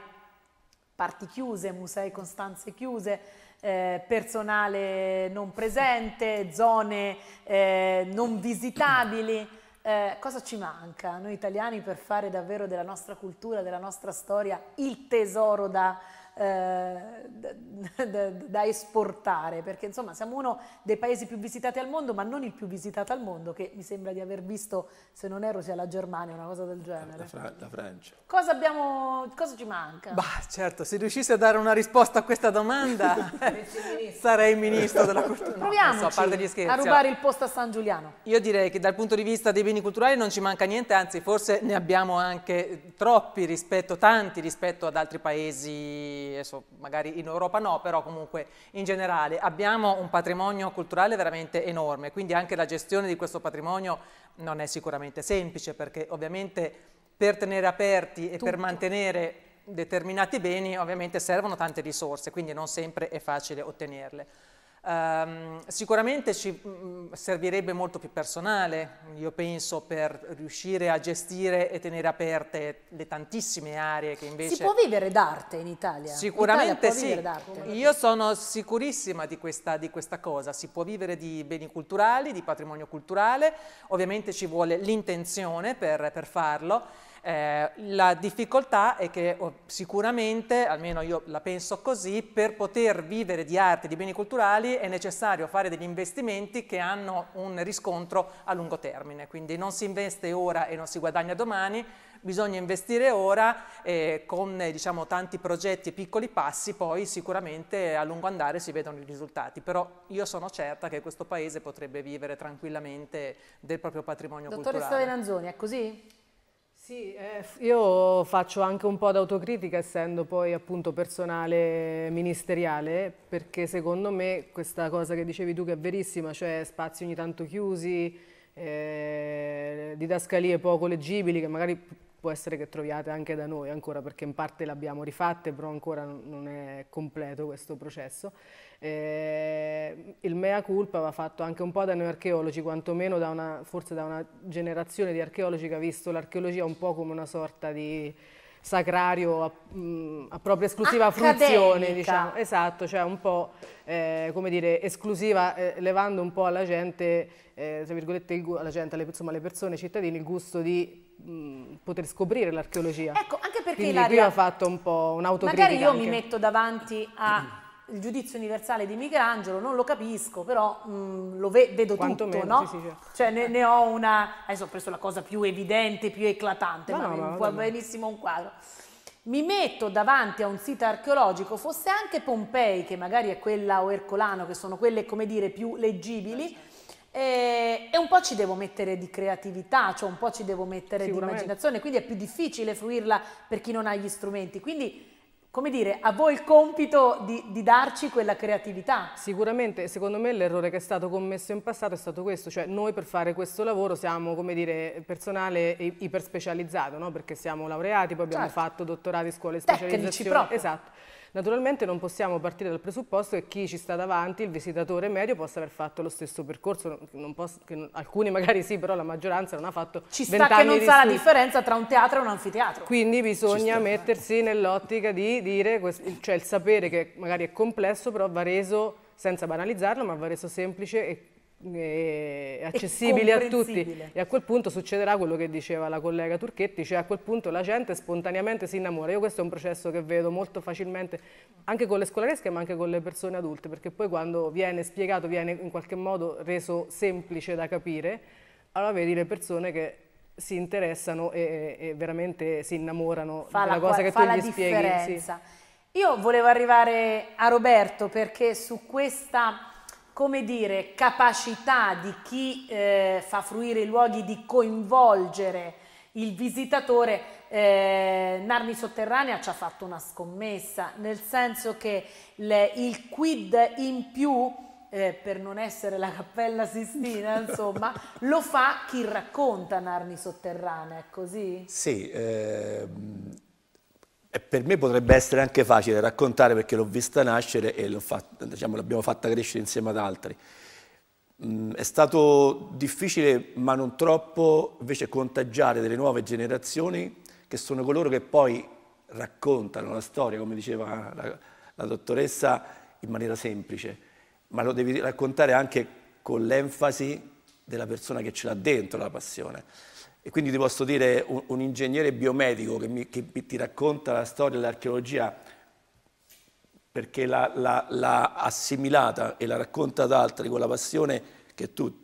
[SPEAKER 1] parti chiuse, musei con stanze chiuse, eh, personale non presente, zone eh, non visitabili. Eh, cosa ci manca noi italiani per fare davvero della nostra cultura, della nostra storia il tesoro da da, eh, da, da, esportare, perché insomma siamo uno dei paesi più visitati al mondo, ma non il più visitato al mondo, che mi sembra di aver visto, se non erro, sia la Germania, una cosa del genere. La, Fra la Francia. Cosa, abbiamo, cosa ci manca? Bah,
[SPEAKER 6] certo, se
[SPEAKER 5] riuscissi a dare una risposta a questa domanda sarei ministro della cultura. Proviamoci no, so, a, scherzi, a rubare il
[SPEAKER 1] posto a San Giuliano.
[SPEAKER 5] Io direi che dal punto di vista dei beni culturali non ci manca niente, anzi forse ne abbiamo anche troppi rispetto, tanti rispetto ad altri paesi adesso magari in Europa no, però comunque in generale abbiamo un patrimonio culturale veramente enorme, quindi anche la gestione di questo patrimonio non è sicuramente semplice perché ovviamente per tenere aperti e Tutto. per mantenere determinati beni ovviamente servono tante risorse, quindi non sempre è facile ottenerle. Um, sicuramente ci mm, mm, servirebbe molto più personale, io penso, per riuscire a gestire e tenere aperte le tantissime aree che invece... Si può vivere
[SPEAKER 1] d'arte in Italia?
[SPEAKER 5] Sicuramente Italia sì, io sono sicurissima di questa, di questa, cosa, si può vivere di beni culturali, di patrimonio culturale, ovviamente ci vuole l'intenzione per, per farlo, eh, la difficoltà è che oh, sicuramente, almeno io la penso così, per poter vivere di arte, e di beni culturali è necessario fare degli investimenti che hanno un riscontro a lungo termine, quindi non si investe ora e non si guadagna domani, bisogna investire ora e con diciamo, tanti progetti e piccoli passi poi sicuramente a lungo andare si vedono i risultati, però io sono certa che questo paese potrebbe vivere tranquillamente del proprio patrimonio Dottore culturale.
[SPEAKER 4] Dottore Lanzoni, è così? Sì, eh, io faccio anche un po' d'autocritica essendo poi appunto personale ministeriale perché secondo me questa cosa che dicevi tu che è verissima, cioè spazi ogni tanto chiusi, eh, didascalie poco leggibili che magari può essere che troviate anche da noi ancora perché in parte l'abbiamo rifatte però ancora non è completo questo processo. Eh, il mea culpa va fatto anche un po' da noi archeologi, quantomeno da una, forse da una generazione di archeologi che ha visto l'archeologia un po' come una sorta di sacrario a, mm, a propria esclusiva Accademica. fruzione, diciamo. Esatto, cioè un po' eh, come dire esclusiva, eh, levando un po' alla gente, eh, tra virgolette, alla gente, alle, insomma alle persone, ai cittadini, il gusto di poter scoprire l'archeologia. Ecco,
[SPEAKER 1] anche perché Quindi Ilaria, qui ho
[SPEAKER 4] fatto un po' un'autocritica. Magari io anche. mi metto
[SPEAKER 1] davanti al giudizio universale di Michelangelo, non lo capisco, però mh, lo ve vedo Quanto tutto, meno, no? Sì, sì, certo. Cioè ne, ne, ho una, adesso ho preso la cosa più evidente, più eclatante, no, ma no, no, va benissimo un quadro mi metto davanti a un sito archeologico, fosse anche Pompei, che magari è quella o Ercolano, che sono quelle, come dire, più leggibili, eh, certo. E, eh, e, un po' ci devo mettere di creatività, cioè un po' ci devo mettere di immaginazione, quindi è più difficile fruirla per chi non ha gli strumenti. Quindi, come dire,
[SPEAKER 4] a voi il compito di, di darci quella creatività. Sicuramente, secondo me l'errore che è stato commesso in passato è stato questo, cioè noi per fare questo lavoro siamo, come dire, personale iperspecializzato, no? perché siamo laureati, poi abbiamo certo. fatto dottorati, scuole specializzazioni. Tecnici proprio. Esatto. Naturalmente non possiamo partire dal presupposto che chi ci sta davanti, il visitatore medio, possa aver fatto lo stesso percorso, posso, non, alcuni magari sì, però la maggioranza non ha fatto Ci sta che non sa la
[SPEAKER 1] differenza tra un teatro e un anfiteatro. Quindi bisogna
[SPEAKER 4] mettersi nell'ottica di dire, cioè il sapere che magari è complesso, però va reso senza banalizzarlo, ma va reso semplice e eh, accessibili a tutti e a quel punto succederà quello che diceva la collega Turchetti cioè a quel punto la gente spontaneamente si innamora io questo è un processo che vedo molto facilmente anche con le scolaresche ma anche con le persone adulte perché poi quando viene spiegato viene in qualche modo reso semplice da capire allora vedi le persone che si interessano e, e veramente si innamorano fa della la, cosa che tu gli differenza. spieghi
[SPEAKER 1] sì. io volevo arrivare a Roberto perché su questa come dire, capacità di chi eh, fa fruire i luoghi di coinvolgere il visitatore, eh, Narni Sotterranea ci ha fatto una scommessa, nel senso che le, il quid in più, eh, per non essere la cappella Sistina, insomma, lo fa chi racconta Narni Sotterranea, è così?
[SPEAKER 6] Sì, ehm, e per me potrebbe essere anche facile raccontare perché l'ho vista nascere e fatta, diciamo, l'abbiamo fatta crescere insieme ad altri. Mm, è stato difficile, ma non troppo, invece contagiare delle nuove generazioni che sono coloro che poi raccontano la storia, come diceva la, la dottoressa, in maniera semplice, ma lo devi raccontare anche con l'enfasi della persona che ce l'ha dentro la passione. E quindi ti posso dire, un, un ingegnere biomedico che, mi, che, ti racconta la storia dell'archeologia perché l'ha, assimilata e la racconta ad altri con la passione che tu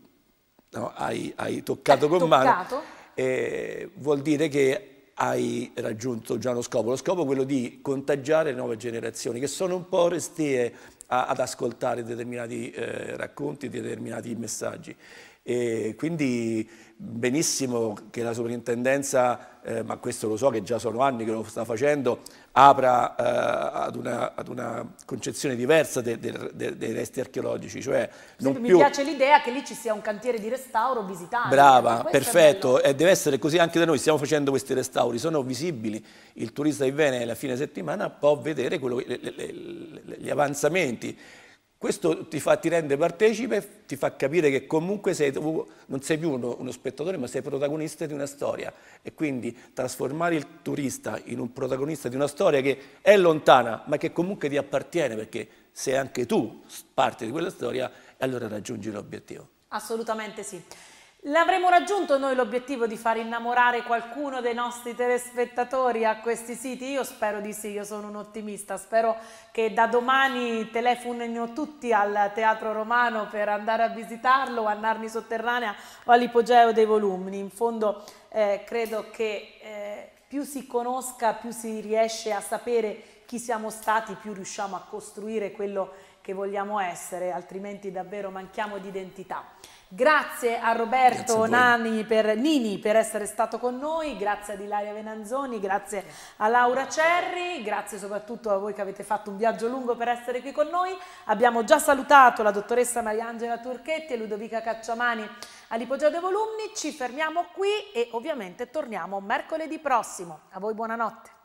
[SPEAKER 6] no, hai, hai, toccato eh, con toccato. mano, eh, vuol dire che hai raggiunto già uno scopo. Lo scopo è quello di contagiare le nuove generazioni che sono un po' restie ad ascoltare determinati eh, racconti, determinati messaggi. E quindi benissimo che la soprintendenza, eh, ma questo lo so che già sono anni che lo sta facendo, apra eh, ad, una, ad, una, concezione diversa de, de, de, dei resti archeologici. Cioè sì, più... Mi piace
[SPEAKER 1] l'idea che lì ci sia un cantiere di restauro visitabile. Brava, perfetto,
[SPEAKER 6] e deve essere così anche da noi, stiamo facendo questi restauri, sono visibili, il turista che viene alla fine settimana può vedere quello, le, le, le, gli avanzamenti questo ti, fa, ti, rende partecipe, ti fa capire che comunque sei, non sei più uno, uno, spettatore, ma sei protagonista di una storia. E quindi trasformare il turista in un protagonista di una storia che è lontana, ma che comunque ti appartiene, perché sei anche tu parte di quella storia, allora raggiungi l'obiettivo.
[SPEAKER 1] Assolutamente sì. L'avremo raggiunto noi l'obiettivo di far innamorare qualcuno dei nostri telespettatori a questi siti? Io spero di sì, io sono un ottimista, spero che da domani telefonino tutti al Teatro Romano per andare a visitarlo, a Narni Sotterranea o all'Ipogeo dei Volumni. In fondo eh, credo che eh, più si conosca, più si riesce a sapere chi siamo stati, più riusciamo a costruire quello che vogliamo essere, altrimenti davvero manchiamo di identità. Grazie a Roberto grazie a Nani per, Nini per essere stato con noi, grazie a Ilaria Venanzoni, grazie a Laura Cerri, grazie soprattutto a voi che avete fatto un viaggio lungo per essere qui con noi. Abbiamo già salutato la dottoressa Mariangela Turchetti e Ludovica Cacciamani all'Ipogeo dei Volumni. Ci fermiamo qui e ovviamente torniamo mercoledì prossimo. A voi buonanotte.